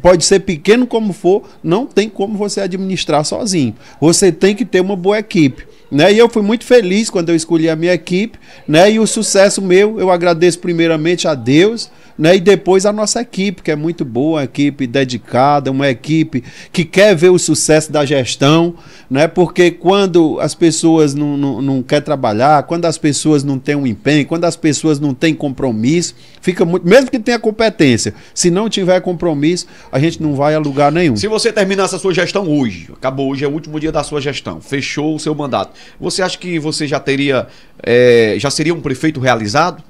pode ser pequeno como for, não tem como você administrar sozinho. Você tem que ter uma boa equipe. Né? E eu fui muito feliz quando eu escolhi a minha equipe, né? E o sucesso meu, eu agradeço primeiramente a Deus, né? E depois a nossa equipe, que é muito boa, uma equipe dedicada, uma equipe que quer ver o sucesso da gestão, né? Porque quando as pessoas não, não, não querem trabalhar, quando as pessoas não têm um empenho, quando as pessoas não têm compromisso, fica muito. Mesmo que tenha competência, se não tiver compromisso, a gente não vai a lugar nenhum. Se você terminasse a sua gestão hoje, acabou hoje, é o último dia da sua gestão, fechou o seu mandato. Você acha que você já teria, é, já seria um prefeito realizado?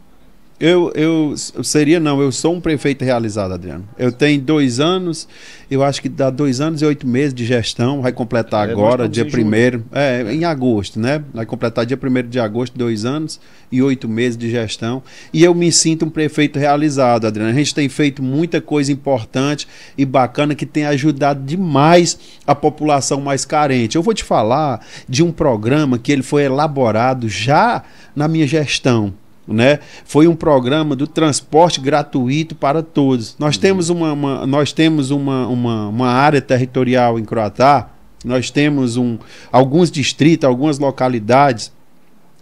Eu, eu seria, não, eu sou um prefeito realizado, Adriano. Eu tenho dois anos, eu acho que dá dois anos e oito meses de gestão, vai completar é, agora, dia primeiro é, em agosto, né? Vai completar dia primeiro de agosto, dois anos e oito meses de gestão. E eu me sinto um prefeito realizado, Adriano. A gente tem feito muita coisa importante e bacana que tem ajudado demais a população mais carente. Eu vou te falar de um programa que ele foi elaborado já na minha gestão né? Foi um programa do transporte gratuito para todos. Nós uhum. temos, uma, uma, nós temos uma, uma, uma área territorial em Croatá, nós temos um, alguns distritos, algumas localidades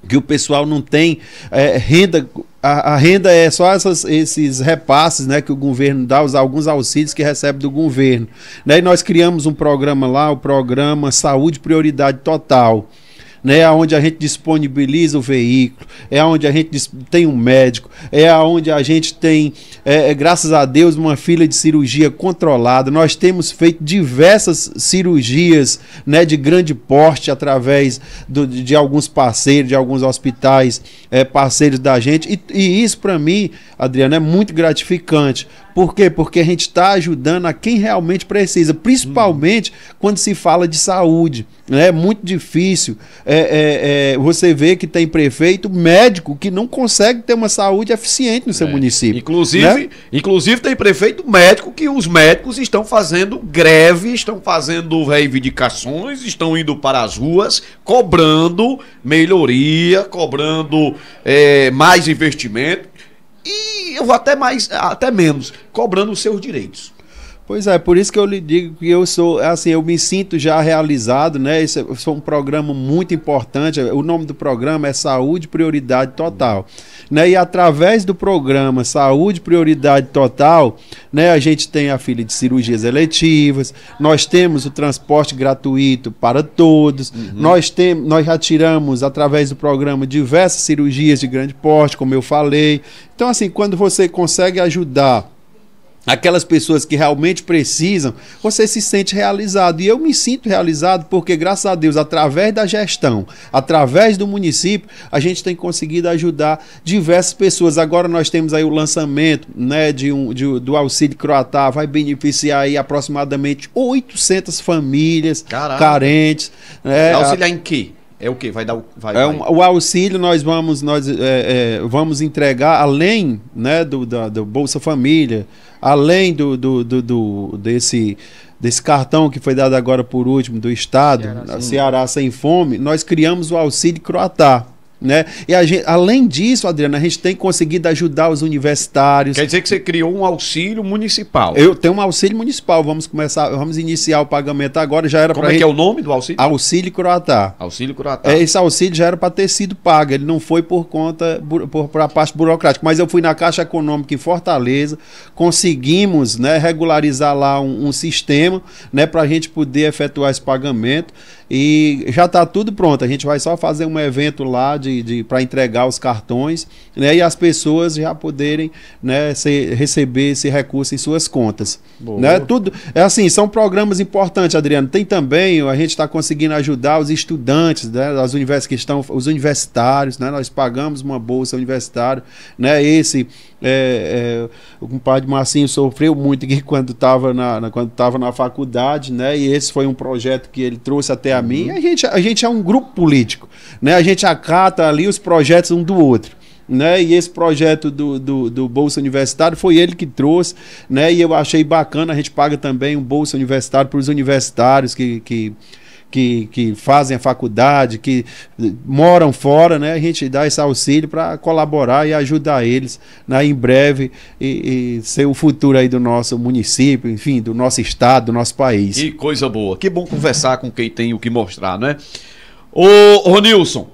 que o pessoal não tem é, renda. A, a, renda é só essas, esses repasses né, que o governo dá, os, alguns auxílios que recebe do governo. Né? E nós criamos um programa lá, o programa Saúde Prioridade Total né? Onde a gente disponibiliza o veículo, é onde a gente tem um médico, é onde a gente tem, é, é, graças a Deus, uma fila de cirurgia controlada. Nós temos feito diversas cirurgias, né? De grande porte através do, de alguns parceiros, de alguns hospitais é, parceiros da gente. E, e isso para mim, Adriano, é muito gratificante. Por quê? Porque a gente está ajudando a quem realmente precisa, principalmente hum. quando se fala de saúde. É muito difícil. É, é, é, você vê que tem prefeito médico que não consegue ter uma saúde eficiente no seu é. município. Inclusive, né? inclusive, tem prefeito médico que os médicos estão fazendo greve, estão fazendo reivindicações, estão indo para as ruas cobrando melhoria, cobrando é, mais investimento e eu vou até mais, até menos, cobrando os seus direitos. Pois é, por isso que eu lhe digo que eu sou, assim, eu me sinto já realizado, né? Isso é um programa muito importante. O nome do programa é Saúde Prioridade Total, né? E através do programa Saúde Prioridade Total, né, a gente tem a filha de cirurgias eletivas, nós temos o transporte gratuito para todos. Uhum. Nós tem nós já tiramos através do programa diversas cirurgias de grande porte, como eu falei. Então, assim, quando você consegue ajudar aquelas pessoas que realmente precisam, você se sente realizado. E eu me sinto realizado porque, graças a Deus, através da gestão, através do município, a gente tem conseguido ajudar diversas pessoas. Agora nós temos aí o lançamento né, de um, de, do auxílio Croatá, vai beneficiar aí aproximadamente 800 famílias Caraca. carentes. Né? Auxiliar em quê? É o que vai dar o, vai, é um, vai, o auxílio nós vamos nós é, é, vamos entregar além né do, da, do Bolsa Família além do, do, do, do, desse desse cartão que foi dado agora por último do estado Ceará sem, Ceará sem fome nós criamos o auxílio Croatá né? E gente, além disso, Adriana, a gente tem conseguido ajudar os universitários. Quer dizer que você criou um auxílio municipal? Eu tenho um auxílio municipal. Vamos começar, vamos iniciar o pagamento agora. Já era Como é, é gente... que é o nome do auxílio? Auxílio Croatá. Auxílio Croatá. É, esse auxílio já era para ter sido pago. Ele não foi por conta por, por, por a parte burocrática. Mas eu fui na Caixa Econômica em Fortaleza, conseguimos né, regularizar lá um, um sistema né, para a gente poder efetuar esse pagamento e já está tudo pronto. A gente vai só fazer um evento lá de, de para entregar os cartões né, e as pessoas já poderem né, se receber esse recurso em suas contas. Né? Tudo, é assim, são programas importantes, Adriano. Tem também, a gente está conseguindo ajudar os estudantes né, das universidades que estão, os universitários, né, nós pagamos uma bolsa universitária, né, esse é, é, o compadre Marcinho sofreu muito aqui quando estava na, na, quando tava na faculdade, né? E esse foi um projeto que ele trouxe até a mim. Uhum. A gente, a gente é um grupo político, né? A gente acata ali os projetos um do outro. Né? E esse projeto do, do, do, Bolsa Universitário foi ele que trouxe, né? E eu achei bacana, a gente paga também um Bolsa Universitário para os universitários que, que que, que fazem a faculdade, que eh, moram fora, né? A gente dá esse auxílio para colaborar e ajudar eles né, em breve e, e, ser o futuro aí do nosso município, enfim, do nosso estado, do nosso país. Que coisa boa. Que bom conversar com quem tem o que mostrar, né? Ô, Ronilson,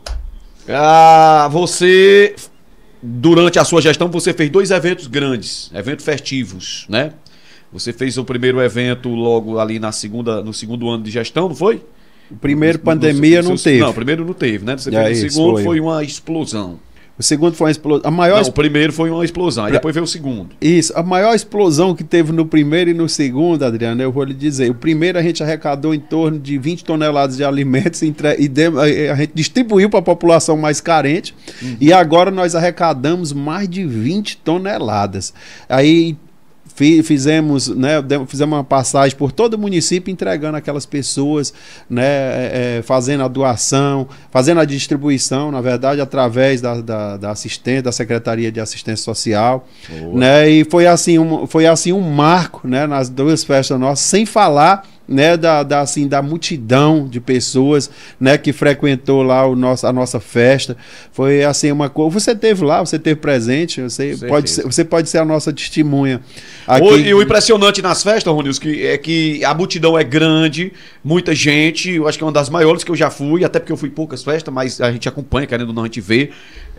ah, você durante a sua gestão, você fez dois eventos grandes, eventos festivos, né? Você fez o primeiro evento logo ali na segunda, no segundo ano de gestão, não foi? O primeiro no, pandemia no, não teve. Não, o primeiro não teve, né? o é segundo foi. foi uma explosão. O segundo foi uma explosão. A maior não, o primeiro foi uma explosão, e depois veio o segundo. Isso. A maior explosão que teve no primeiro e no segundo, Adriano, eu vou lhe dizer. O primeiro a gente arrecadou em torno de 20 toneladas de alimentos entre... e de... a gente distribuiu para a população mais carente. Uhum. E agora nós arrecadamos mais de 20 toneladas. Aí fizemos, né, fizemos uma passagem por todo o município entregando aquelas pessoas, né, é, é, fazendo a doação, fazendo a distribuição, na verdade, através da, da, da da Secretaria de Assistência Social, né, e foi assim, um, foi assim um marco, né, nas duas festas nossas, sem falar né, da, da, assim, da multidão de pessoas, né, que frequentou lá o nosso, a nossa festa. Foi assim uma coisa. Você teve lá, você teve presente, você pode ser, você pode ser a nossa testemunha. Aqui... O, e o impressionante nas festas, Ronilson, que é que a multidão é grande, muita gente, eu acho que é uma das maiores que eu já fui, até porque eu fui poucas festas, mas a gente acompanha, querendo ou não a gente vê.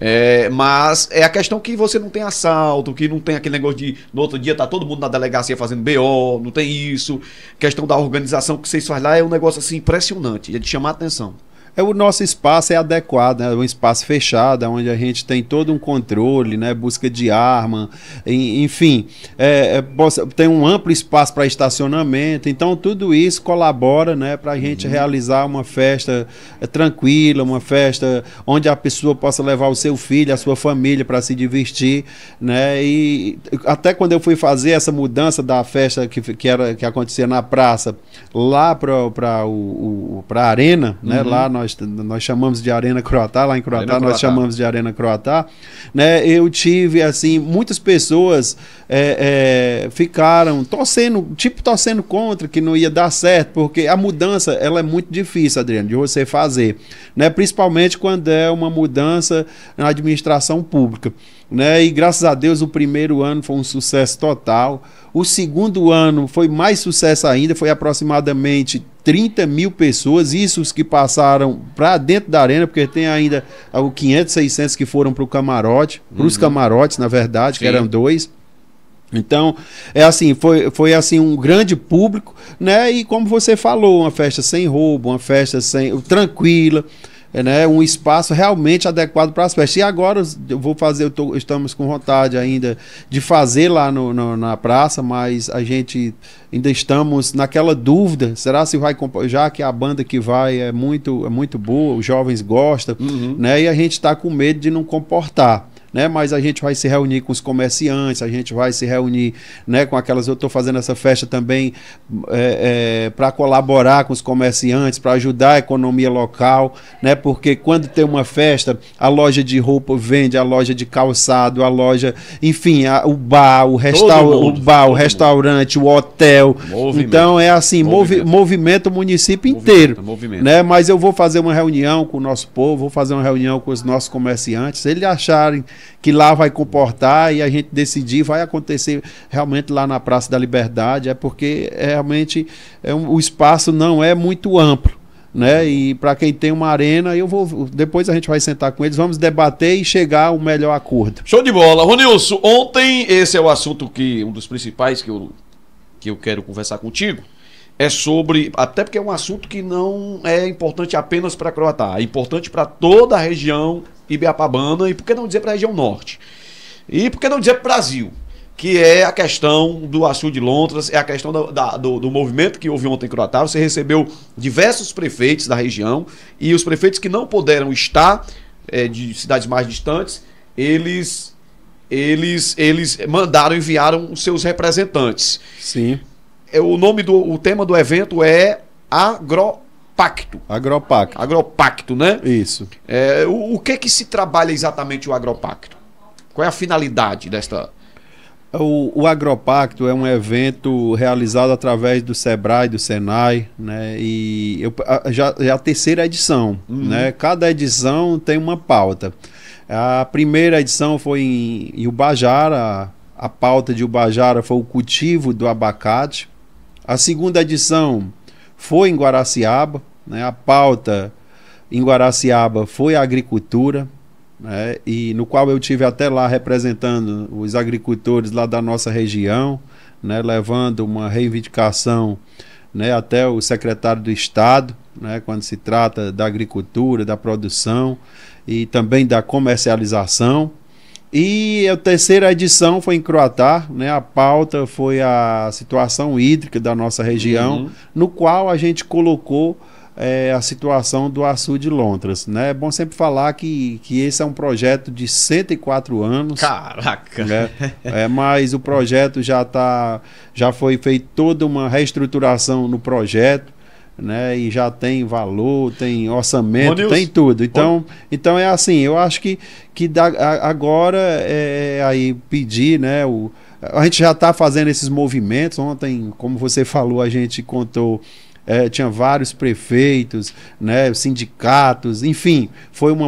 É, mas é a questão que você não tem assalto, que não tem aquele negócio de no outro dia tá todo mundo na delegacia fazendo BO, não tem isso. A questão da organização que vocês fazem lá é um negócio assim impressionante, é de chamar a atenção é o nosso espaço é adequado, né? é um espaço fechado, onde a gente tem todo um controle, né? busca de arma, enfim, é, é, tem um amplo espaço para estacionamento, então tudo isso colabora né, para a gente uhum. realizar uma festa é, tranquila, uma festa onde a pessoa possa levar o seu filho, a sua família para se divertir. Né? E até quando eu fui fazer essa mudança da festa que, que, era, que acontecia na praça lá para pra, pra a arena, né? Uhum. lá nós nós, nós chamamos de Arena Croatá, lá em Croatá Arena nós Croatá. chamamos de Arena Croatá, né? Eu tive, assim, muitas pessoas é, é, ficaram torcendo, tipo torcendo contra, que não ia dar certo, porque a mudança, ela é muito difícil, Adriano, de você fazer, né? Principalmente quando é uma mudança na administração pública, né? E graças a Deus o primeiro ano foi um sucesso total, o segundo ano foi mais sucesso ainda, foi aproximadamente 30 mil pessoas, isso os que passaram para dentro da arena, porque tem ainda 500, 600 que foram para o camarote, para os uhum. camarotes, na verdade, Sim. que eram dois. Então, é assim, foi, foi assim um grande público, né? E como você falou, uma festa sem roubo, uma festa sem tranquila, né, um espaço realmente adequado para as festas. E agora eu vou fazer, eu tô, estamos com vontade ainda de fazer lá no, no, na praça, mas a gente ainda estamos naquela dúvida. Será se vai já que a banda que vai é muito é muito boa, os jovens gostam, uhum. né? E a gente está com medo de não comportar né? Mas a gente vai se reunir com os comerciantes, a gente vai se reunir, né? Com aquelas eu estou fazendo essa festa também é, é, para colaborar com os comerciantes, para ajudar a economia local, né? Porque quando tem uma festa, a loja de roupa vende, a loja de calçado, a loja, enfim, a, o bar, o, resta o bar, o restaurante, o hotel. Movimento. Então é assim, movimento, movimento o município inteiro, movimento. né? Mas eu vou fazer uma reunião com o nosso povo, vou fazer uma reunião com os nossos comerciantes, se eles acharem que lá vai comportar e a gente decidir vai acontecer realmente lá na Praça da Liberdade, é porque é realmente é um, o espaço não é muito amplo. Né? E para quem tem uma arena, eu vou depois a gente vai sentar com eles, vamos debater e chegar ao melhor acordo. Show de bola. Ronilson, ontem esse é o assunto que um dos principais que eu que eu quero conversar contigo é sobre, até porque é um assunto que não é importante apenas para Croatá, é importante para toda a região Ibiapabana e por que não dizer para a região norte? E por que não dizer para o Brasil? Que é a questão do açude de Lontras, é a questão da, da, do, do, movimento que houve ontem em Curatá. Você recebeu diversos prefeitos da região e os prefeitos que não puderam estar é, de cidades mais distantes, eles eles eles mandaram, enviaram os seus representantes. Sim. É, o nome do o tema do evento é agro Pacto. Agropacto. Agropacto, né? Isso. É, o, o que é que se trabalha exatamente o agropacto? Qual é a finalidade desta... O, o, Agropacto é um evento realizado através do Sebrae, do Senai, né? E eu, a, já é a terceira edição, uhum. né? Cada edição tem uma pauta. A primeira edição foi em, em Ubajara, a pauta de Ubajara foi o cultivo do abacate. A segunda edição foi em Guaraciaba, né? a pauta em Guaraciaba foi a agricultura, né? e no qual eu tive até lá representando os agricultores lá da nossa região, né? levando uma reivindicação né? até o secretário do Estado, né? quando se trata da agricultura, da produção e também da comercialização. E a terceira edição foi em Croatá, né? A pauta foi a situação hídrica da nossa região, uhum. no qual a gente colocou é, a situação do açude de Londres, né? É bom sempre falar que, que esse é um projeto de 104 anos. Caraca! Né? É, mas o projeto já tá, já foi feita toda uma reestruturação no projeto né? E já tem valor, tem orçamento, Bom, tem tudo. Então, então é assim, eu acho que, que dá, agora é, é aí pedir, né? O, a gente já está fazendo esses movimentos. Ontem, como você falou, a gente contou é, tinha vários prefeitos, né, sindicatos, enfim, foi uma,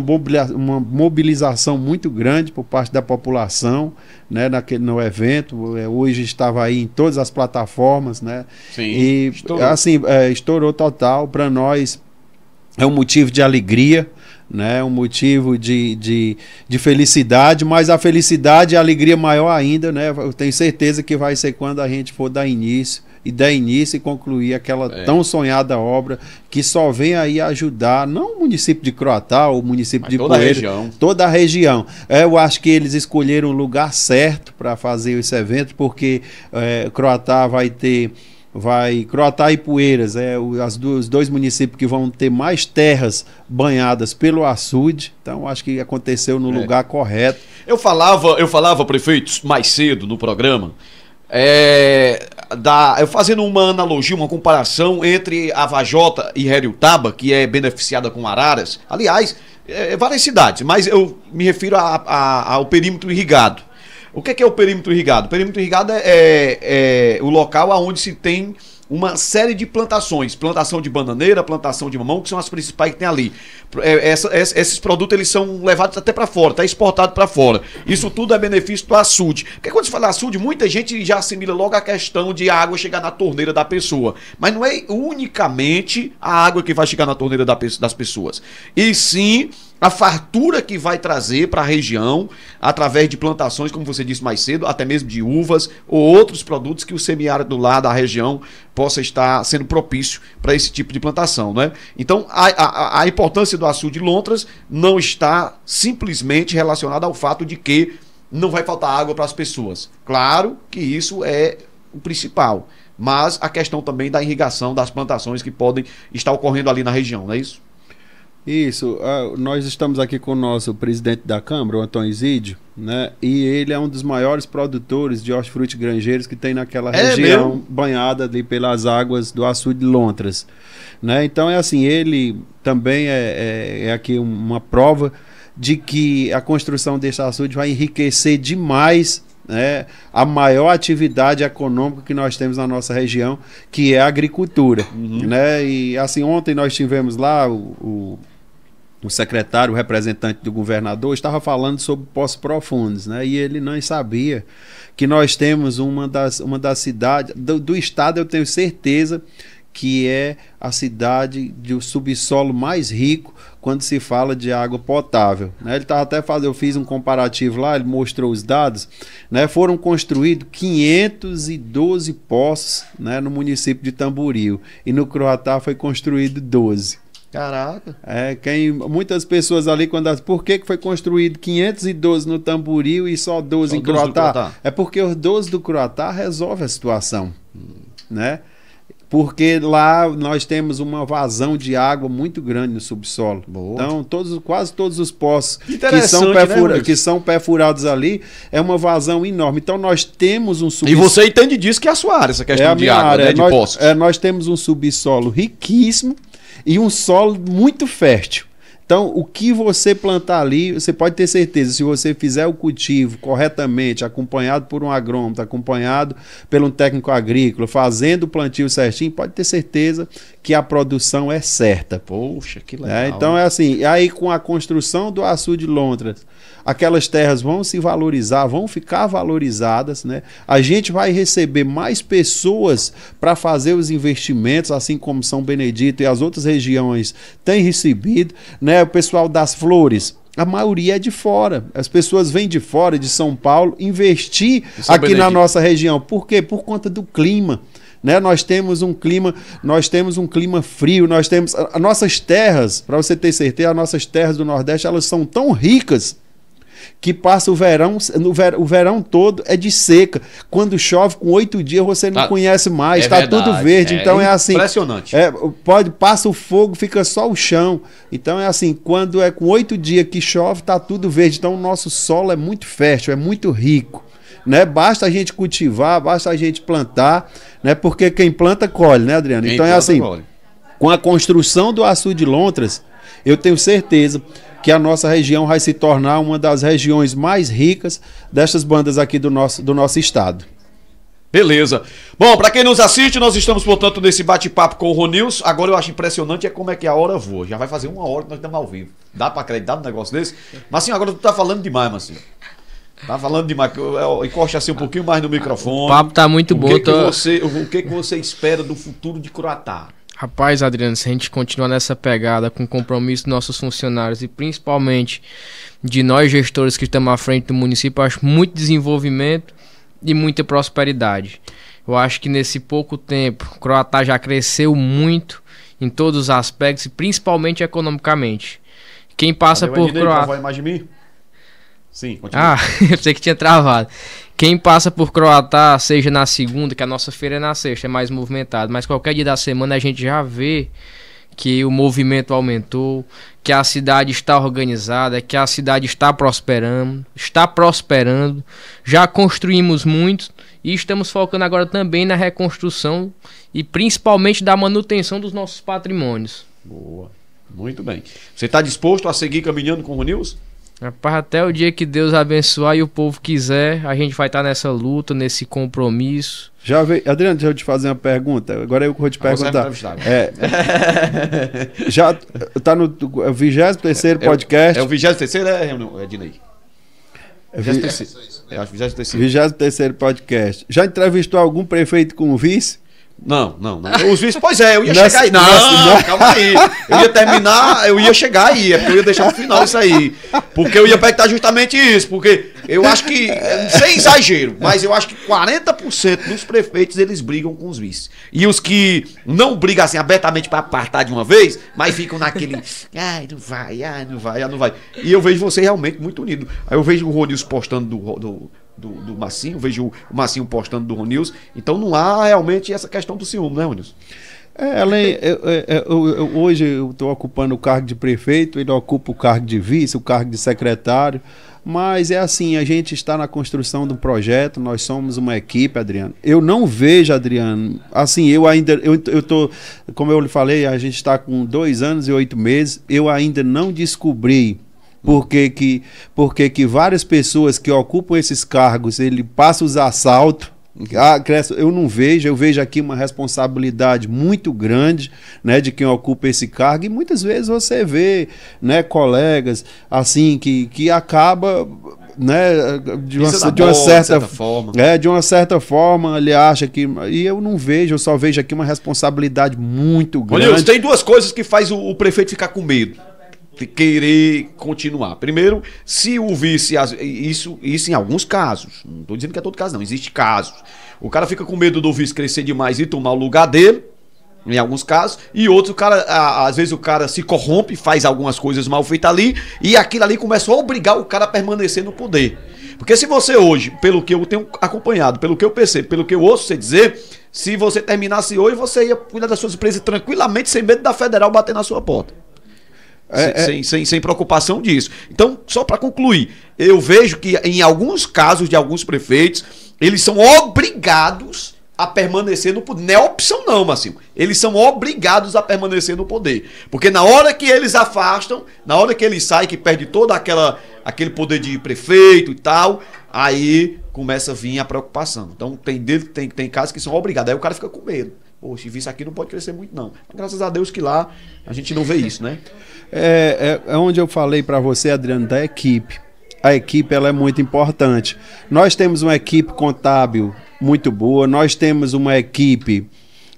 uma mobilização muito grande por parte da população né, naquele, no evento. É, hoje estava aí em todas as plataformas, né? Sim, e estourou. assim é, estourou total. Para nós é um motivo de alegria né? Um motivo de, de, de, felicidade, mas a felicidade e a alegria maior ainda, né? Eu tenho certeza que vai ser quando a gente for dar início e dar início e concluir aquela é. tão sonhada obra que só vem aí ajudar, não o município de Croatá, o município Mas de toda Poeira, a região. toda a região. É, eu acho que eles escolheram o lugar certo para fazer esse evento, porque é, Croatá vai ter vai Croatá e Poeiras, é as os dois municípios que vão ter mais terras banhadas pelo açude. Então acho que aconteceu no é. lugar correto. Eu falava, eu falava prefeitos mais cedo no programa é, da, eu fazendo uma analogia, uma comparação entre a Vajota e Heriutaba, que é beneficiada com araras, aliás, é, é, várias cidades, mas eu me refiro a, a, ao perímetro irrigado. O que é, que é o perímetro irrigado? O perímetro irrigado é, é, é o local onde se tem uma série de plantações, plantação de bananeira, plantação de mamão, que são as principais que tem ali. É, essa, esses produtos eles são levados até para fora, tá exportado para fora. Isso tudo é benefício do açude. Porque quando se fala açude, muita gente já assimila logo a questão de a água chegar na torneira da pessoa, mas não é unicamente a água que vai chegar na torneira da, das pessoas. E sim a fartura que vai trazer para a região através de plantações, como você disse mais cedo, até mesmo de uvas ou outros produtos que o semiárido lá da região possa estar sendo propício para esse tipo de plantação. Né? Então, a, a, a importância do açude de Lontras não está simplesmente relacionada ao fato de que não vai faltar água para as pessoas. Claro que isso é o principal, mas a questão também da irrigação das plantações que podem estar ocorrendo ali na região, não é isso? Isso, ah, nós estamos aqui com o nosso presidente da Câmara, o Antônio Isidio, né? E ele é um dos maiores produtores de hortifruti granjeiros que tem naquela é região mesmo? banhada ali pelas águas do açude de Lontras, né? Então é assim, ele também é, é, é aqui uma prova de que a construção desse açude vai enriquecer demais né, a maior atividade econômica que nós temos na nossa região, que é a agricultura. Uhum. Né? E assim, ontem nós tivemos lá o, o o secretário, o representante do governador, estava falando sobre poços profundos, né? E ele não sabia que nós temos uma das, uma das cidades, do, do estado eu tenho certeza que é a cidade do subsolo mais rico quando se fala de água potável. Né? Ele estava até fazendo, eu fiz um comparativo lá, ele mostrou os dados, né? foram construídos 512 poços né, no município de Tamboril e no Croatá foi construído 12. Caraca. É, quem, muitas pessoas ali, quando as, por que, que foi construído 512 no Tamboril e só 12 só em Croatá? É porque os 12 do Croatá resolve a situação, hum. né? Porque lá nós temos uma vazão de água muito grande no subsolo. Boa. Então, todos, quase todos os poços que são, né, perfura, né, que são perfurados ali é uma vazão enorme. Então, nós temos um subsolo. E você entende disso que é a sua área, essa questão é de água, área. Né, de nós, poços. É, nós temos um subsolo riquíssimo e um solo muito fértil. Então, o que você plantar ali, você pode ter certeza, se você fizer o cultivo corretamente, acompanhado por um agrônomo, acompanhado por um técnico agrícola, fazendo o plantio certinho, pode ter certeza que a produção é certa. Poxa, que é, legal. É, então, é assim, aí com a construção do açude de Londres, aquelas terras vão se valorizar, vão ficar valorizadas, né? A gente vai receber mais pessoas para fazer os investimentos, assim como São Benedito e as outras regiões têm recebido, né? O pessoal das flores a maioria é de fora. As pessoas vêm de fora, de São Paulo, investir São aqui Benedito. na nossa região. Por quê? Por conta do clima. Né? Nós temos um clima, nós temos um clima frio, nós temos as nossas terras, para você ter certeza, as nossas terras do Nordeste, elas são tão ricas que passa o verão, no ver, o verão todo é de seca. Quando chove, com oito dias você não tá. conhece mais, está é tá tudo verde. É então é assim. Impressionante. É, pode, passa o fogo, fica só o chão. Então é assim, quando é com oito dias que chove, está tudo verde. Então o nosso solo é muito fértil, é muito rico. Né? Basta a gente cultivar, basta a gente plantar, né? Porque quem planta colhe, né, Adriano? Quem então é assim, colhe. com a construção do açude de Lontras, eu tenho certeza que a nossa região vai se tornar uma das regiões mais ricas destas bandas aqui do nosso, do nosso estado. Beleza. Bom, para quem nos assiste, nós estamos, portanto, nesse bate-papo com o Ronils. Agora eu acho impressionante é como é que a hora voa. Já vai fazer uma hora que nós estamos ao vivo. Dá para acreditar num negócio desse? Mas sim. agora tu tá falando demais, Marcinho. Tá falando demais. É, encosta assim um pouquinho mais no microfone. O papo tá muito o bom. Que é tô... que você, o que, é que você espera do futuro de Croatá? Rapaz, Adriano, se a gente continuar nessa pegada com o compromisso dos nossos funcionários e principalmente de nós gestores que estamos à frente do município, acho muito desenvolvimento e muita prosperidade. Eu acho que nesse pouco tempo, o Croatá já cresceu muito em todos os aspectos e principalmente economicamente. Quem passa por Croatá. Sim, continua. Ah, eu sei que tinha travado. Quem passa por Croatá, seja na segunda, que a nossa feira é na sexta, é mais movimentado, mas qualquer dia da semana a gente já vê que o movimento aumentou, que a cidade está organizada, que a cidade está prosperando, está prosperando. Já construímos muito e estamos focando agora também na reconstrução e principalmente da manutenção dos nossos patrimônios. Boa. Muito bem. Você está disposto a seguir caminhando com o News? Rapaz, até o dia que Deus abençoar e o povo quiser, a gente vai estar tá nessa luta, nesse compromisso. Já veio... Adriano, deixa eu te fazer uma pergunta. Agora eu vou te ah, é perguntar. É, já está no 23 é, podcast. É, é o 23 é, é Dinei? É, 23 é, né? é, é, é, é, é, é, é, é, é, é, é, é, é, não, não, não. O juiz, pois é, eu ia chegar aí. Não, não, calma aí. Eu ia terminar, eu ia chegar aí, é porque eu ia deixar pro final isso aí. Porque eu ia perguntar justamente isso, porque eu acho que, sem exagero, mas eu acho que 40% dos prefeitos eles brigam com os vices. E os que não brigam assim abertamente para apartar de uma vez, mas ficam naquele, ai, não vai, ai, não vai, ai, não vai. E eu vejo você realmente muito unido. Aí eu vejo o Ronils postando do, do do, do Massinho, vejo o Massinho postando do Ronils. Então não há realmente essa questão do ciúme, né, Ronils? É, além, eu, é, é, eu, eu, hoje eu estou ocupando o cargo de prefeito, ele ocupa o cargo de vice, o cargo de secretário, mas é assim, a gente está na construção do projeto, nós somos uma equipe, Adriano. Eu não vejo, Adriano, assim, eu ainda, eu, estou, como eu lhe falei, a gente está com dois anos e oito meses, eu ainda não descobri porque que, porque que várias pessoas que ocupam esses cargos, ele passa os assaltos, ah, eu não vejo, eu vejo aqui uma responsabilidade muito grande né, de quem ocupa esse cargo, e muitas vezes você vê né, colegas assim que, que acaba né, de uma, de uma boa, certa, de certa, forma. É, de uma certa forma, ele acha que. E eu não vejo, eu só vejo aqui uma responsabilidade muito grande. Olha, tem duas coisas que faz o, o prefeito ficar com medo querer continuar. Primeiro, se o vice. Isso, isso em alguns casos. Não estou dizendo que é todo caso, não. Existe casos. O cara fica com medo do vice crescer demais e tomar o lugar dele. Em alguns casos, e outros, o cara, às vezes o cara se corrompe, faz algumas coisas mal feitas ali, e aquilo ali começa a obrigar o cara a permanecer no poder. Porque se você hoje, pelo que eu tenho acompanhado, pelo que eu percebo, pelo que eu ouço você dizer, se você terminasse hoje, você ia cuidar das suas empresas tranquilamente, sem medo da federal bater na sua porta. É, sem, é... sem, sem preocupação disso. Então, só para concluir, eu vejo que em alguns casos de alguns prefeitos, eles são obrigados a permanecer no poder. Não é opção, não, Marcinho. Eles são obrigados a permanecer no poder. Porque na hora que eles afastam, na hora que eles saem, que perde todo aquela, aquele poder de prefeito e tal, aí começa a vir a preocupação. Então tem, tem, tem casos que são obrigados. Aí o cara fica com medo. Poxa, se isso aqui não pode crescer muito, não. Graças a Deus que lá a gente não vê isso, né? é, é, é onde eu falei para você, Adriano, da equipe. A equipe ela é muito importante. Nós temos uma equipe contábil muito boa, nós temos uma equipe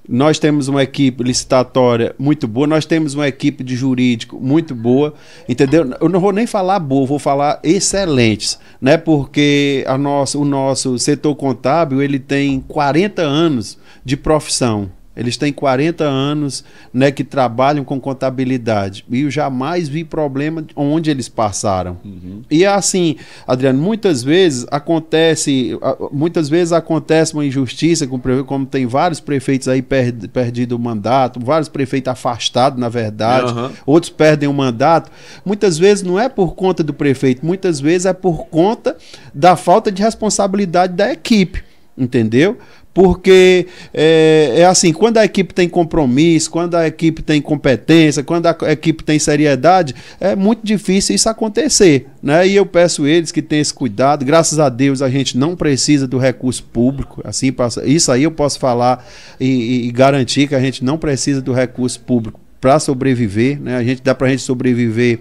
nós temos uma equipe licitatória muito boa, nós temos uma equipe de jurídico muito boa, entendeu? Eu não vou nem falar boa, vou falar excelentes, né? Porque a nossa, o nosso setor contábil, ele tem 40 anos de profissão. Eles têm 40 anos né, que trabalham com contabilidade. E eu jamais vi problema onde eles passaram. Uhum. E é assim, Adriano, muitas vezes acontece, muitas vezes acontece uma injustiça, com, como tem vários prefeitos aí per, perdido o mandato, vários prefeitos afastados, na verdade, uhum. outros perdem o mandato. Muitas vezes não é por conta do prefeito, muitas vezes é por conta da falta de responsabilidade da equipe entendeu? porque é, é, assim, quando a equipe tem compromisso, quando a equipe tem competência, quando a equipe tem seriedade, é muito difícil isso acontecer, né? E eu peço eles que tenham esse cuidado. Graças a Deus a gente não precisa do recurso público, assim, isso aí eu posso falar e, e garantir que a gente não precisa do recurso público para sobreviver, né? A gente dá para a gente sobreviver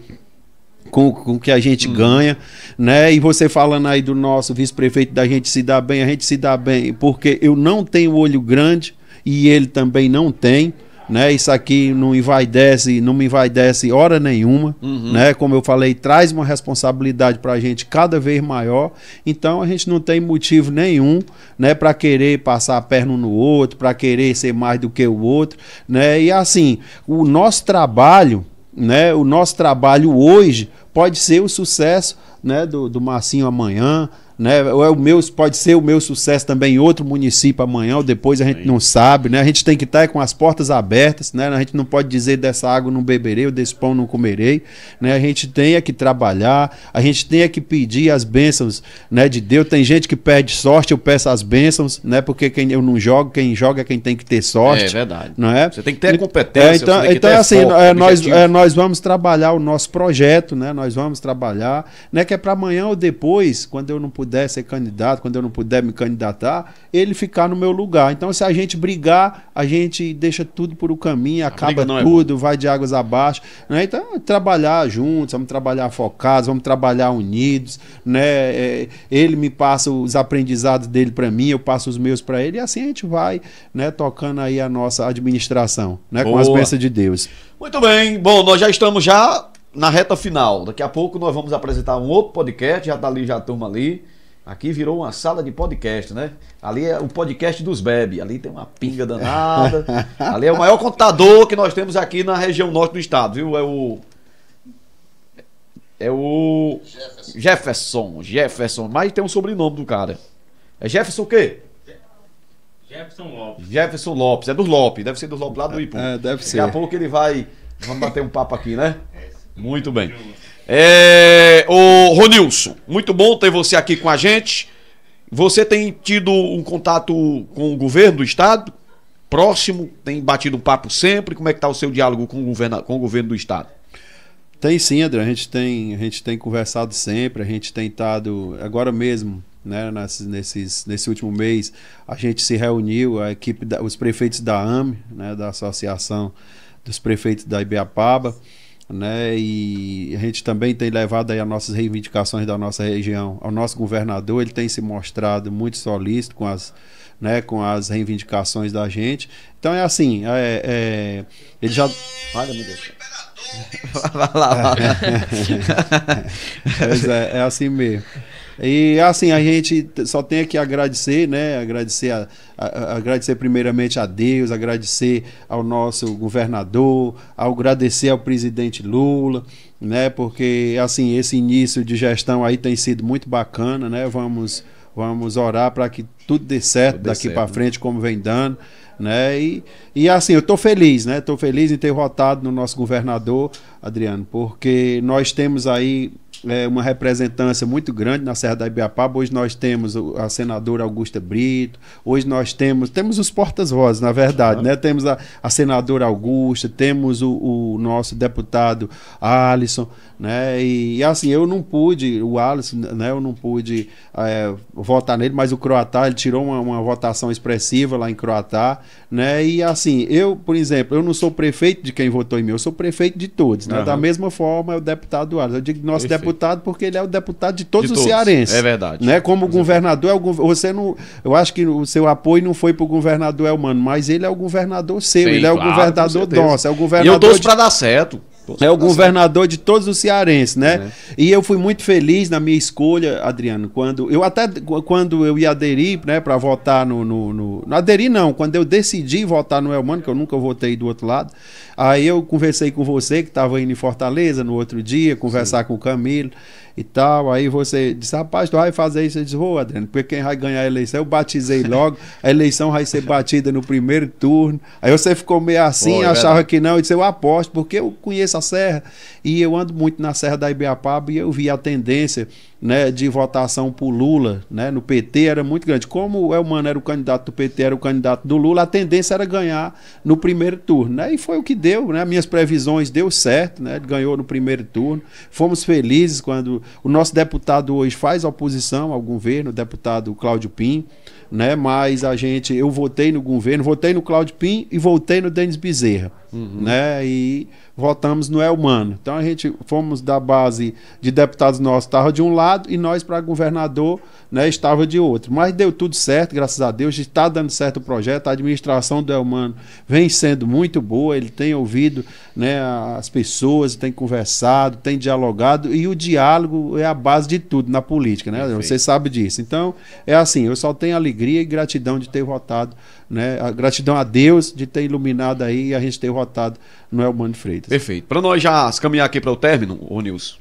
com, com o que a gente hum. ganha, né? E você falando aí do nosso vice-prefeito da gente se dá bem, a gente se dá bem, porque eu não tenho olho grande e ele também não tem. Né, isso aqui não envaidece, não me envaidece hora nenhuma, uhum. né? Como eu falei, traz uma responsabilidade para a gente cada vez maior. Então a gente não tem motivo nenhum, né, para querer passar a perna no outro, para querer ser mais do que o outro, né? E assim, o nosso trabalho, né, o nosso trabalho hoje pode ser o sucesso né, do, do Marcinho amanhã, né? É o meu, pode ser o meu sucesso também em outro município amanhã ou depois, a gente Sim. não sabe, né? A gente tem que estar tá com as portas abertas, né? A gente não pode dizer dessa água não beberei ou desse pão não comerei, né? A gente tem é que trabalhar, a gente tem é que pedir as bênçãos, né, de Deus. Tem gente que perde sorte, eu peço as bênçãos, né? Porque quem eu não jogo, quem joga é quem tem que ter sorte. É verdade. Não é? Você tem que ter competência, é, então, então assim, foco, é, nós é, nós vamos trabalhar o nosso projeto, né? Nós vamos trabalhar, né, que é para amanhã ou depois, quando eu não puder puder ser candidato, quando eu não puder me candidatar, ele ficar no meu lugar. Então, se a gente brigar, a gente deixa tudo por o caminho, a acaba é tudo, é vai de águas abaixo. Né? Então, trabalhar juntos, vamos trabalhar focados, vamos trabalhar unidos. Né? É, ele me passa os aprendizados dele para mim, eu passo os meus para ele, e assim a gente vai né, tocando aí a nossa administração, né? com as bênçãos de Deus. Muito bem, bom, nós já estamos já na reta final. Daqui a pouco nós vamos apresentar um outro podcast, já tá ali, já a turma ali. Aqui virou uma sala de podcast, né? Ali é o podcast dos Bebe. Ali tem uma pinga danada. ali é o maior contador que nós temos aqui na região norte do estado, viu? É o. É o. Jefferson. Jefferson. Mas tem um sobrenome do cara. É Jefferson o quê? Jefferson Lopes. Jefferson Lopes. É dos Lopes. Deve ser dos Lopes lá do Ipu. É, deve ser. Daqui a pouco ele vai. Vamos bater um papo aqui, né? É Muito bem. É, o Ronilson, muito bom ter você aqui com a gente. Você tem tido um contato com o governo do estado? Próximo, tem batido um papo sempre. Como é que está o seu diálogo com o governo, com o governo do estado? Tem sim, André. A gente tem, a gente tem conversado sempre, a gente tem estado agora mesmo, né, nesses, nesse último mês, a gente se reuniu, a equipe, da, os prefeitos da AME, né, da Associação dos Prefeitos da Ibiapaba né? E a gente também tem levado aí as nossas reivindicações da nossa região. O nosso governador ele tem se mostrado muito solícito com as, né, com as reivindicações da gente. Então é assim, é, é ele já. Olha, meu Deus. vai lá, vai lá. é, é assim mesmo. E assim, a gente só tem que agradecer, né? Agradecer, a, a, agradecer primeiramente a Deus, agradecer ao nosso governador, agradecer ao presidente Lula, né? Porque assim, esse início de gestão aí tem sido muito bacana, né? Vamos vamos orar para que tudo dê certo tudo daqui para né? frente né? como vem dando né? E, e assim, eu estou feliz, né? Estou feliz em ter votado no nosso governador, Adriano, porque nós temos aí é, uma representância muito grande na Serra da Ibiapaba. Hoje nós temos a senadora Augusta Brito, hoje nós temos, temos os portas-vozes, na verdade, uhum. né? Temos a, a, senadora Augusta, temos o, o nosso deputado Alisson, né? E, e, assim, eu não pude, o Alisson, né, eu não pude é, votar nele, mas o Croatá, ele tirou uma, uma, votação expressiva lá em Croatá, né? E assim, eu, por exemplo, eu não sou prefeito de quem votou em mim, eu sou prefeito de todos, né? Uhum. Da mesma forma é o deputado do Alisson. Eu digo nosso Perfeito. deputado porque ele é o deputado de todos de os cearenses. É verdade. Né? Como governador, é o, você não, eu acho que o seu apoio não foi para o governador Elmano, mas ele é o governador seu, Sim, ele é claro, o governador nosso, é o governador E eu torço de... para dar certo é o tá governador de todos os cearenses, né? É. E eu fui muito feliz na minha escolha, Adriano, quando eu até quando eu ia aderir, né, para votar no, no, no, não aderir não, quando eu decidi votar no Elmano, que eu nunca votei do outro lado, aí eu conversei com você que estava indo em Fortaleza no outro dia, conversar Sim. com o Camilo e tal. Aí você disse, rapaz, tu vai fazer isso? Eu disse, ô oh, Adriano, porque quem vai ganhar a eleição? Eu batizei logo, a eleição vai ser batida no primeiro turno. Aí você ficou meio assim, Pô, achava que não. Eu disse, eu aposto, porque eu conheço a Serra e eu ando muito na Serra da Ibiapaba e eu vi a tendência né, de votação por Lula né, no PT era muito grande. Como o Elmano era o candidato do PT, era o candidato do Lula, a tendência era ganhar no primeiro turno. Né? E foi o que deu, né? minhas previsões deu certo, né? ganhou no primeiro turno. Fomos felizes quando o nosso deputado hoje faz oposição ao governo, o deputado Cláudio Pim, né? Mas a gente, eu votei no governo, votei no Cláudio Pim e votei no Denis Bezerra. Uhum. Né? E votamos no Elmano Então a gente fomos da base de deputados nossos, estava de um lado, e nós para governador né, estava de outro. Mas deu tudo certo, graças a Deus, está dando certo o projeto, a administração do Elmano vem sendo muito boa, ele tem ouvido né, as pessoas, tem conversado, tem dialogado, e o diálogo é a base de tudo na política, né? Perfeito. Você sabe disso. Então, é assim, eu só tenho alegria e gratidão de ter votado né? A gratidão a Deus de ter iluminado aí e a gente ter no Noel Mano Freitas. Perfeito. Para nós já caminhar aqui para o término, ô Nilson,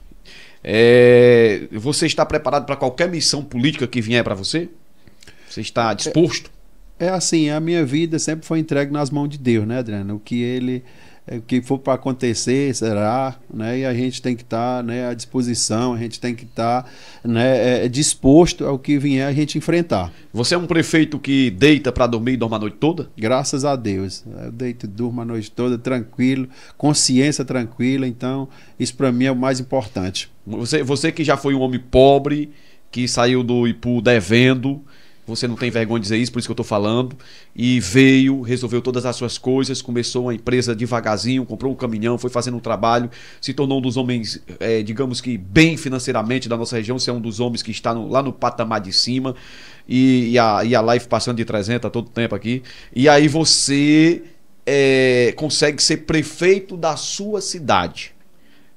é... você está preparado para qualquer missão política que vier para você? Você está é, disposto? É, é assim, a minha vida sempre foi entregue nas mãos de Deus, né, Adriano? O que ele é, o que for para acontecer será, né? E a gente tem que estar tá, né, à disposição, a gente tem que estar tá, né, é, é, disposto ao que vier a gente enfrentar. Você é um prefeito que deita para dormir e dorme a noite toda? Graças a Deus, eu deito e durmo a noite toda tranquilo, consciência tranquila, então isso para mim é o mais importante. Você, você que já foi um homem pobre, que saiu do Ipu devendo, você não tem vergonha de dizer isso, por isso que eu estou falando. E veio, resolveu todas as suas coisas, começou uma empresa devagarzinho, comprou um caminhão, foi fazendo um trabalho, se tornou um dos homens, é, digamos que bem financeiramente da nossa região. Você é um dos homens que está no, lá no patamar de cima. E, e, a, e a live passando de 300 a todo tempo aqui. E aí você é, consegue ser prefeito da sua cidade.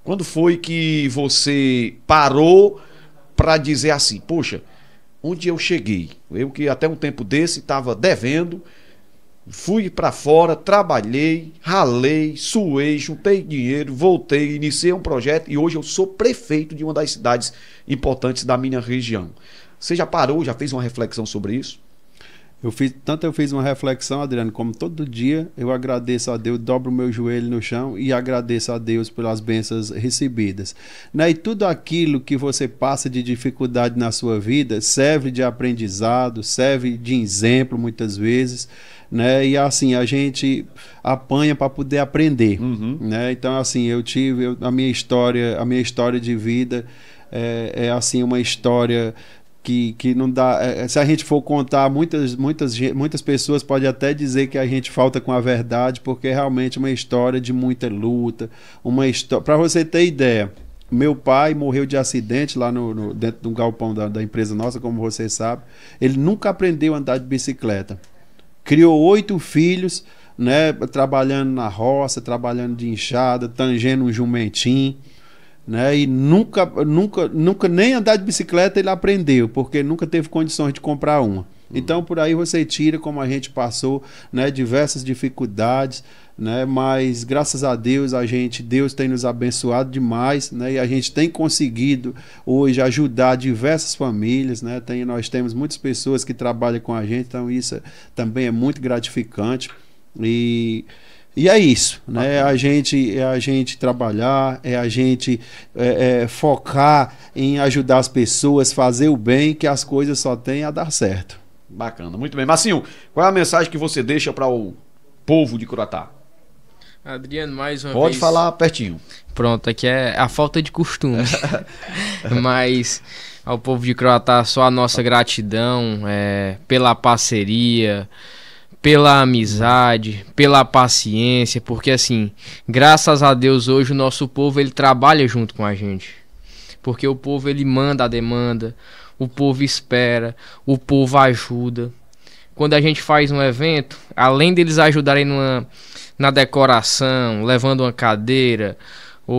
Quando foi que você parou para dizer assim, poxa onde eu cheguei. Eu que até um tempo desse estava devendo, fui para fora, trabalhei, ralei, suei, juntei dinheiro, voltei, iniciei um projeto e hoje eu sou prefeito de uma das cidades importantes da minha região. Você já parou, já fez uma reflexão sobre isso? Eu fiz, tanto eu fiz uma reflexão, Adriano, como todo dia eu agradeço a Deus, dobro meu joelho no chão e agradeço a Deus pelas bênçãos recebidas. Né? E tudo aquilo que você passa de dificuldade na sua vida serve de aprendizado, serve de exemplo muitas vezes. Né? E assim, a gente apanha para poder aprender. Uhum. Né? Então, assim, eu tive eu, a minha história, a minha história de vida é, é assim uma história que, que não dá. É, é, se a gente for contar, muitas, muitas, muitas pessoas podem até dizer que a gente falta com a verdade, porque é realmente uma história de muita luta. uma história Para você ter ideia, meu pai morreu de acidente lá no, no dentro de um galpão da, da empresa nossa, como você sabe. Ele nunca aprendeu a andar de bicicleta. Criou oito filhos, né, trabalhando na roça, trabalhando de enxada, tangendo um jumentinho né? E nunca, nunca, nunca nem andar de bicicleta ele aprendeu, porque nunca teve condições de comprar uma. Então por aí você tira como a gente passou, né, diversas dificuldades, né? Mas graças a Deus a gente, Deus tem nos abençoado demais, né? E a gente tem conseguido hoje ajudar diversas famílias, né? Tem, nós temos muitas pessoas que trabalham com a gente, então isso também é muito gratificante. E e é isso, né? É a gente, é a gente trabalhar, é a gente é, é, focar em ajudar as pessoas, fazer o bem, que as coisas só têm a dar certo. Bacana, muito bem. Marcinho, qual é a mensagem que você deixa para o povo de Curatá? Adriano, mais uma Pode vez. Pode falar pertinho. Pronto, aqui é a falta de costume. Mas ao povo de Croatá, só a nossa gratidão é, pela parceria, pela amizade, pela paciência, porque assim, graças a Deus hoje o nosso povo ele trabalha junto com a gente. Porque o povo ele manda a demanda, o povo espera, o povo ajuda. Quando a gente faz um evento, além deles ajudarem numa, na decoração, levando uma cadeira ou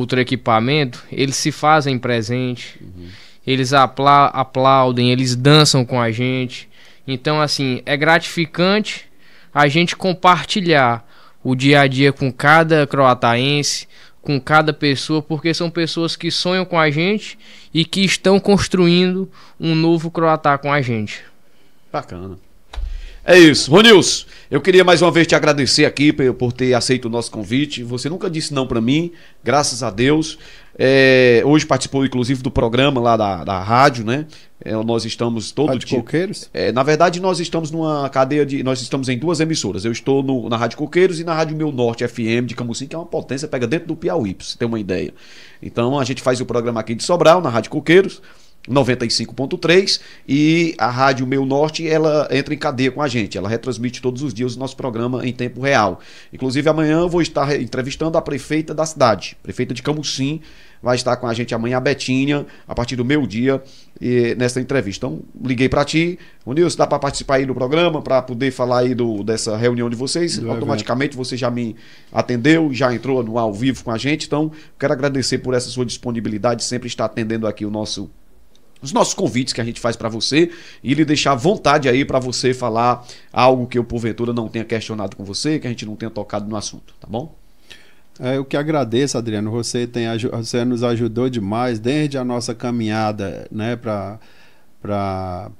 outro equipamento, eles se fazem presente, uhum. eles apla aplaudem, eles dançam com a gente então, assim, é gratificante a gente compartilhar o dia a dia com cada croataense, com cada pessoa, porque são pessoas que sonham com a gente e que estão construindo um novo croatá com a gente. Bacana. É isso. Ronilson, eu queria mais uma vez te agradecer aqui por ter aceito o nosso convite. Você nunca disse não para mim, graças a Deus. É, hoje participou, inclusive, do programa lá da, da rádio, né? É, nós estamos todo rádio dia. Coqueiros? É, na verdade, nós estamos numa cadeia de. Nós estamos em duas emissoras. Eu estou no, na Rádio Coqueiros e na Rádio Meu Norte FM de Camusim, que é uma potência, pega dentro do Piauí, pra você ter uma ideia. Então a gente faz o programa aqui de Sobral, na Rádio Coqueiros. 95.3 e a Rádio Meu Norte ela entra em cadeia com a gente, ela retransmite todos os dias o nosso programa em tempo real. Inclusive amanhã eu vou estar entrevistando a prefeita da cidade, prefeita de Camucim, vai estar com a gente amanhã a Betinha, a partir do meio-dia e nessa entrevista. Então, liguei para ti, o Nilson, dá para participar aí do programa, para poder falar aí do, dessa reunião de vocês. Do Automaticamente evento. você já me atendeu, já entrou no ao vivo com a gente, então quero agradecer por essa sua disponibilidade, sempre estar atendendo aqui o nosso os nossos convites que a gente faz para você e lhe deixar vontade aí para você falar algo que eu porventura não tenha questionado com você, que a gente não tenha tocado no assunto, tá bom? É, eu que agradeço, Adriano. Você, tem, você nos ajudou demais desde a nossa caminhada né, para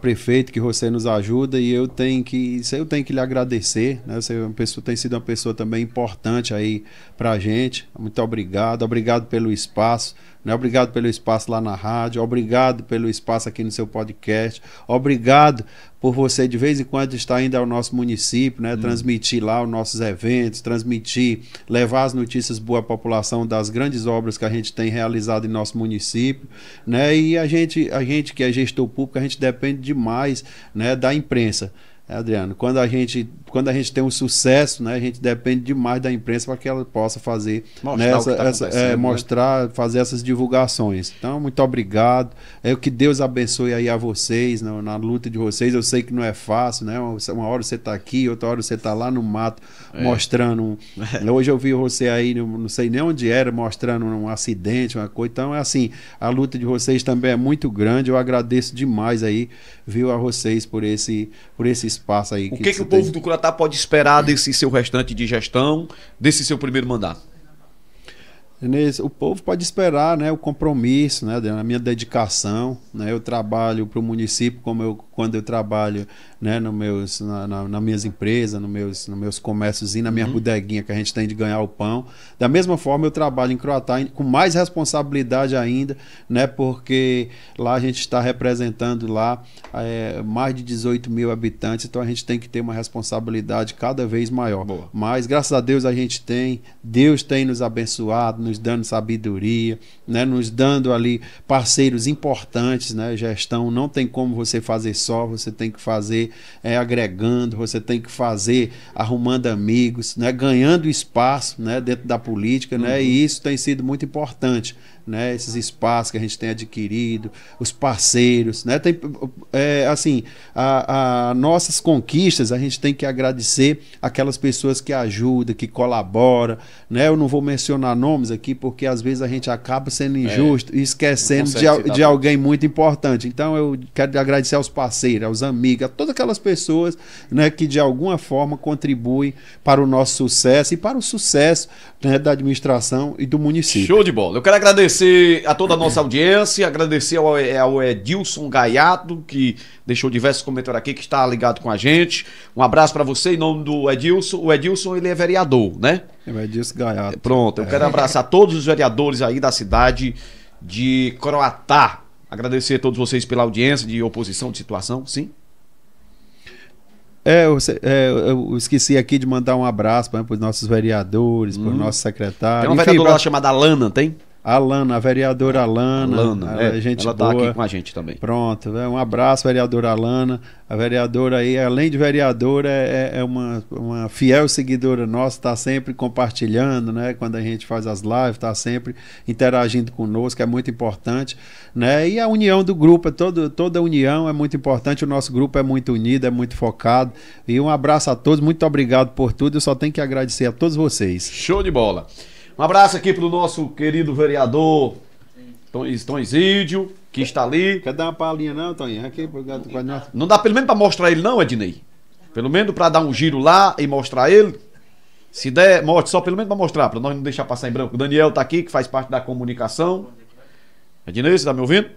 prefeito, que você nos ajuda. E eu tenho que, eu tenho que lhe agradecer. Né, você é uma pessoa, tem sido uma pessoa também importante aí para a gente. Muito obrigado. Obrigado pelo espaço. Né? Obrigado pelo espaço lá na rádio, obrigado pelo espaço aqui no seu podcast, obrigado por você de vez em quando estar indo ao nosso município, né? Hum. transmitir lá os nossos eventos, transmitir, levar as notícias boa à população das grandes obras que a gente tem realizado em nosso município, né? E a gente, a gente que é gestor público, a gente depende demais, né, da imprensa. Né, Adriano, quando a gente quando a gente tem um sucesso, né, a gente depende demais da imprensa para que ela possa fazer mostrar, nessa, né, tá essa, é, né? fazer essas divulgações. Então, muito obrigado. É o que Deus abençoe aí a vocês, na, né, na, luta de vocês. Eu sei que não é fácil, né? Uma hora você está aqui, outra hora você está lá no mato é. mostrando. É. Hoje eu vi você aí, não sei nem onde era, mostrando um acidente, uma coisa. Então, é assim, a luta de vocês também é muito grande. Eu agradeço demais aí, viu, a vocês por esse, por esse espaço aí. O que, que, que o povo tem... do Curatá pode esperar desse seu restante de gestão, desse seu primeiro mandato? Inês, o povo pode esperar né, o compromisso, né, a minha dedicação. Né, eu trabalho para o município, como eu quando eu trabalho né, no meus, na, na, na minhas empresas, nos meus, no meus comércios, na minha uhum. bodeguinha que a gente tem de ganhar o pão. Da mesma forma, eu trabalho em Croatá com mais responsabilidade ainda, né, porque lá a gente está representando lá é, mais de 18 mil habitantes, então a gente tem que ter uma responsabilidade cada vez maior. Boa. Mas graças a Deus a gente tem, Deus tem nos abençoado, nos dando sabedoria, né, nos dando ali parceiros importantes, né, gestão, não tem como você fazer só, você tem que fazer é, agregando, você tem que fazer arrumando amigos, né, ganhando espaço né, dentro da política, uhum. né, e uhum. isso tem sido muito importante né, esses espaços que a gente tem adquirido, os parceiros, né, tem, é, assim, a, a, nossas conquistas a gente tem que agradecer aquelas pessoas que ajudam, que colaboram, né, eu não vou mencionar nomes aqui porque às vezes a gente acaba sendo é, injusto é, e esquecendo de, de alguém muito importante, então eu quero agradecer aos parceiros, aos amigos, a todas aquelas pessoas, né, que de alguma forma contribuem para o nosso sucesso e para o sucesso, né, da administração e do município. Show de bola. Eu quero agradecer a toda a nossa audiência, agradecer ao, é, ao Edilson Gaiato, que deixou diversos comentários aqui, que está ligado com a gente. Um abraço para você em nome do Edilson. O Edilson, ele é vereador, né? É o Edilson Gaiato. Pronto, eu é. quero é. abraçar todos os vereadores aí da cidade de Croatá. Agradecer a todos vocês pela audiência de oposição de situação, sim? É eu, é, eu, esqueci aqui de mandar um abraço para os nossos vereadores, hum. para o nosso secretário. Tem uma vereadora lá chamada Lana, tem? Alana, a vereadora Alana. Alana ela, é, é gente ela está aqui com a gente também. Pronto, é, um abraço, vereadora Alana. A vereadora aí, além de vereadora, é, é, é uma, uma fiel seguidora nossa, está sempre compartilhando, né? Quando a gente faz as lives, está sempre interagindo conosco, é muito importante. Né? E a união do grupo, todo, toda a união é muito importante. O nosso grupo é muito unido, é muito focado. E um abraço a todos, muito obrigado por tudo. Eu só tenho que agradecer a todos vocês. Show de bola. Um abraço aqui pro nosso querido vereador Tonzídio, que está ali. Quer dar uma palhinha não, Toninho? Aqui, não dá pelo menos para mostrar ele não, Ednei? Pelo menos para dar um giro lá e mostrar ele. Se der, morte só pelo menos para mostrar, para nós não deixar passar em branco. O Daniel tá aqui, que faz parte da comunicação. Ednei, você tá me ouvindo?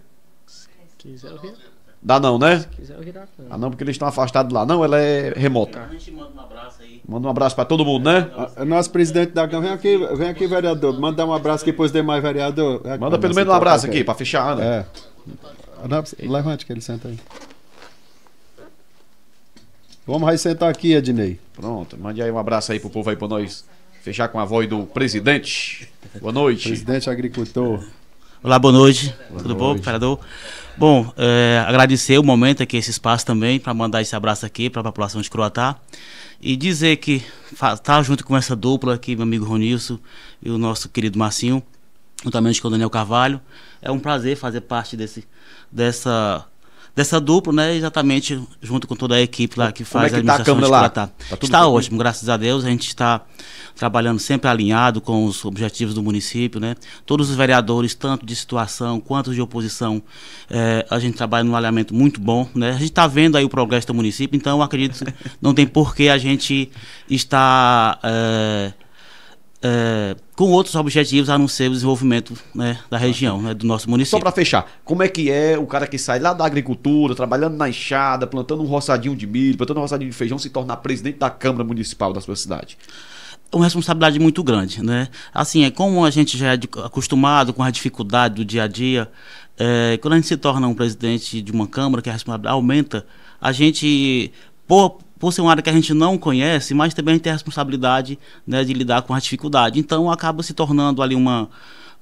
Quiser ouvir. Dá não, né? Se quiser, eu dá, não. Ah, não, porque eles estão afastados lá. Não, ela é remota. A gente manda um abraço aí. Manda um abraço para todo mundo, né? A, é nosso presidente da Câmara. Vem aqui, vem aqui, vereador. Manda um abraço aqui para os demais vereadores. manda pelo menos um abraço aqui, para fechar, né? É. levante que ele senta aí. Vamos aí sentar aqui, Ednei. Pronto, mande aí um abraço aí pro povo aí para nós. Fechar com a voz do presidente. Boa noite. Presidente agricultor. Olá, boa noite. Boa Tudo noite. bom, vereador? Bom, é, agradecer o momento aqui, esse espaço também, para mandar esse abraço aqui para a população de Croatá. E dizer que tá junto com essa dupla aqui, meu amigo Ronilson e o nosso querido Marcinho, juntamente com o Daniel Carvalho. É um prazer fazer parte desse, dessa dessa dupla, né? Exatamente junto com toda a equipe lá que faz é que a administração tá a lá? Tá está ótimo, graças a Deus. A gente está trabalhando sempre alinhado com os objetivos do município, né? Todos os vereadores, tanto de situação quanto de oposição, é, a gente trabalha num alinhamento muito bom, né? A gente está vendo aí o progresso do município, então acredito que não tem por que a gente estar... É, eh, é, com outros objetivos a não ser o desenvolvimento né, da região, né, do nosso município. Só para fechar, como é que é o cara que sai lá da agricultura, trabalhando na enxada, plantando um roçadinho de milho, plantando um roçadinho de feijão, se tornar presidente da Câmara Municipal da sua cidade? uma responsabilidade muito grande, né? Assim, é como a gente já é acostumado com a dificuldade do dia a dia, é, quando a gente se torna um presidente de uma Câmara, que a é responsabilidade aumenta, a gente, por, por ser uma área que a gente não conhece, mas também a gente tem a responsabilidade né, de lidar com a dificuldade. Então acaba se tornando ali uma.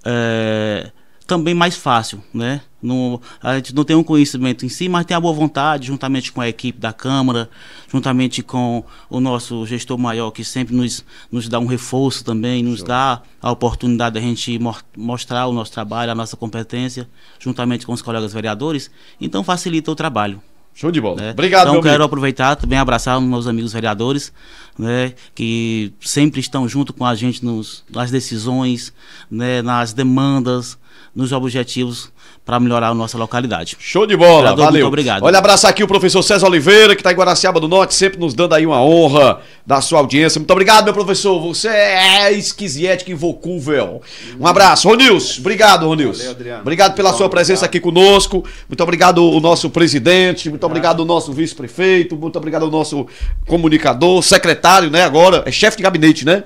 É, também mais fácil, né? Não, a gente não tem um conhecimento em si, mas tem a boa vontade, juntamente com a equipe da Câmara, juntamente com o nosso gestor maior, que sempre nos, nos dá um reforço também, nos Show. dá a oportunidade a gente mostrar o nosso trabalho, a nossa competência, juntamente com os colegas vereadores. Então, facilita o trabalho. Show de bola. Né? Obrigado, Então, meu quero amigo. aproveitar também abraçar meus amigos vereadores, né, que sempre estão junto com a gente nos, nas decisões, né, nas demandas, nos objetivos para melhorar a nossa localidade. Show de bola, Operador, valeu. Muito obrigado. Olha, abraçar aqui o professor César Oliveira, que está em Guaraciaba do Norte, sempre nos dando aí uma honra da sua audiência. Muito obrigado, meu professor. Você é esquisito e invocou, Um abraço. Ronils, obrigado, Ronils. Valeu, Adriano. Obrigado pela Bom, sua presença obrigado. aqui conosco. Muito obrigado o nosso presidente, muito obrigado o nosso vice-prefeito, muito obrigado o nosso comunicador, secretário, né, agora, é chefe de gabinete, né?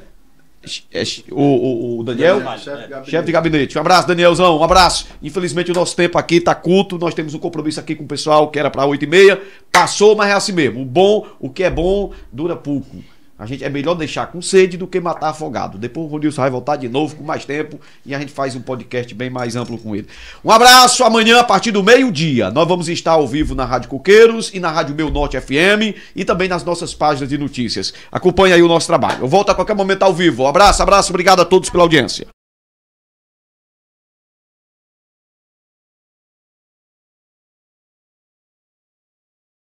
É, é, o, o, o, Daniel, Daniel chefe, de gabinete. de gabinete. Um abraço, Danielzão, um abraço. Infelizmente o nosso tempo aqui está culto, nós temos um compromisso aqui com o pessoal que era para 8 e meia, passou, mas é assim mesmo. O bom, o que é bom, dura pouco. A gente é melhor deixar com sede do que matar afogado. Depois o Rodilson vai voltar de novo com mais tempo e a gente faz um podcast bem mais amplo com ele. Um abraço, amanhã a partir do meio-dia. Nós vamos estar ao vivo na Rádio Coqueiros e na Rádio Meu Norte FM e também nas nossas páginas de notícias. Acompanhe aí o nosso trabalho. Eu volto a qualquer momento ao vivo. Um abraço, abraço, obrigado a todos pela audiência.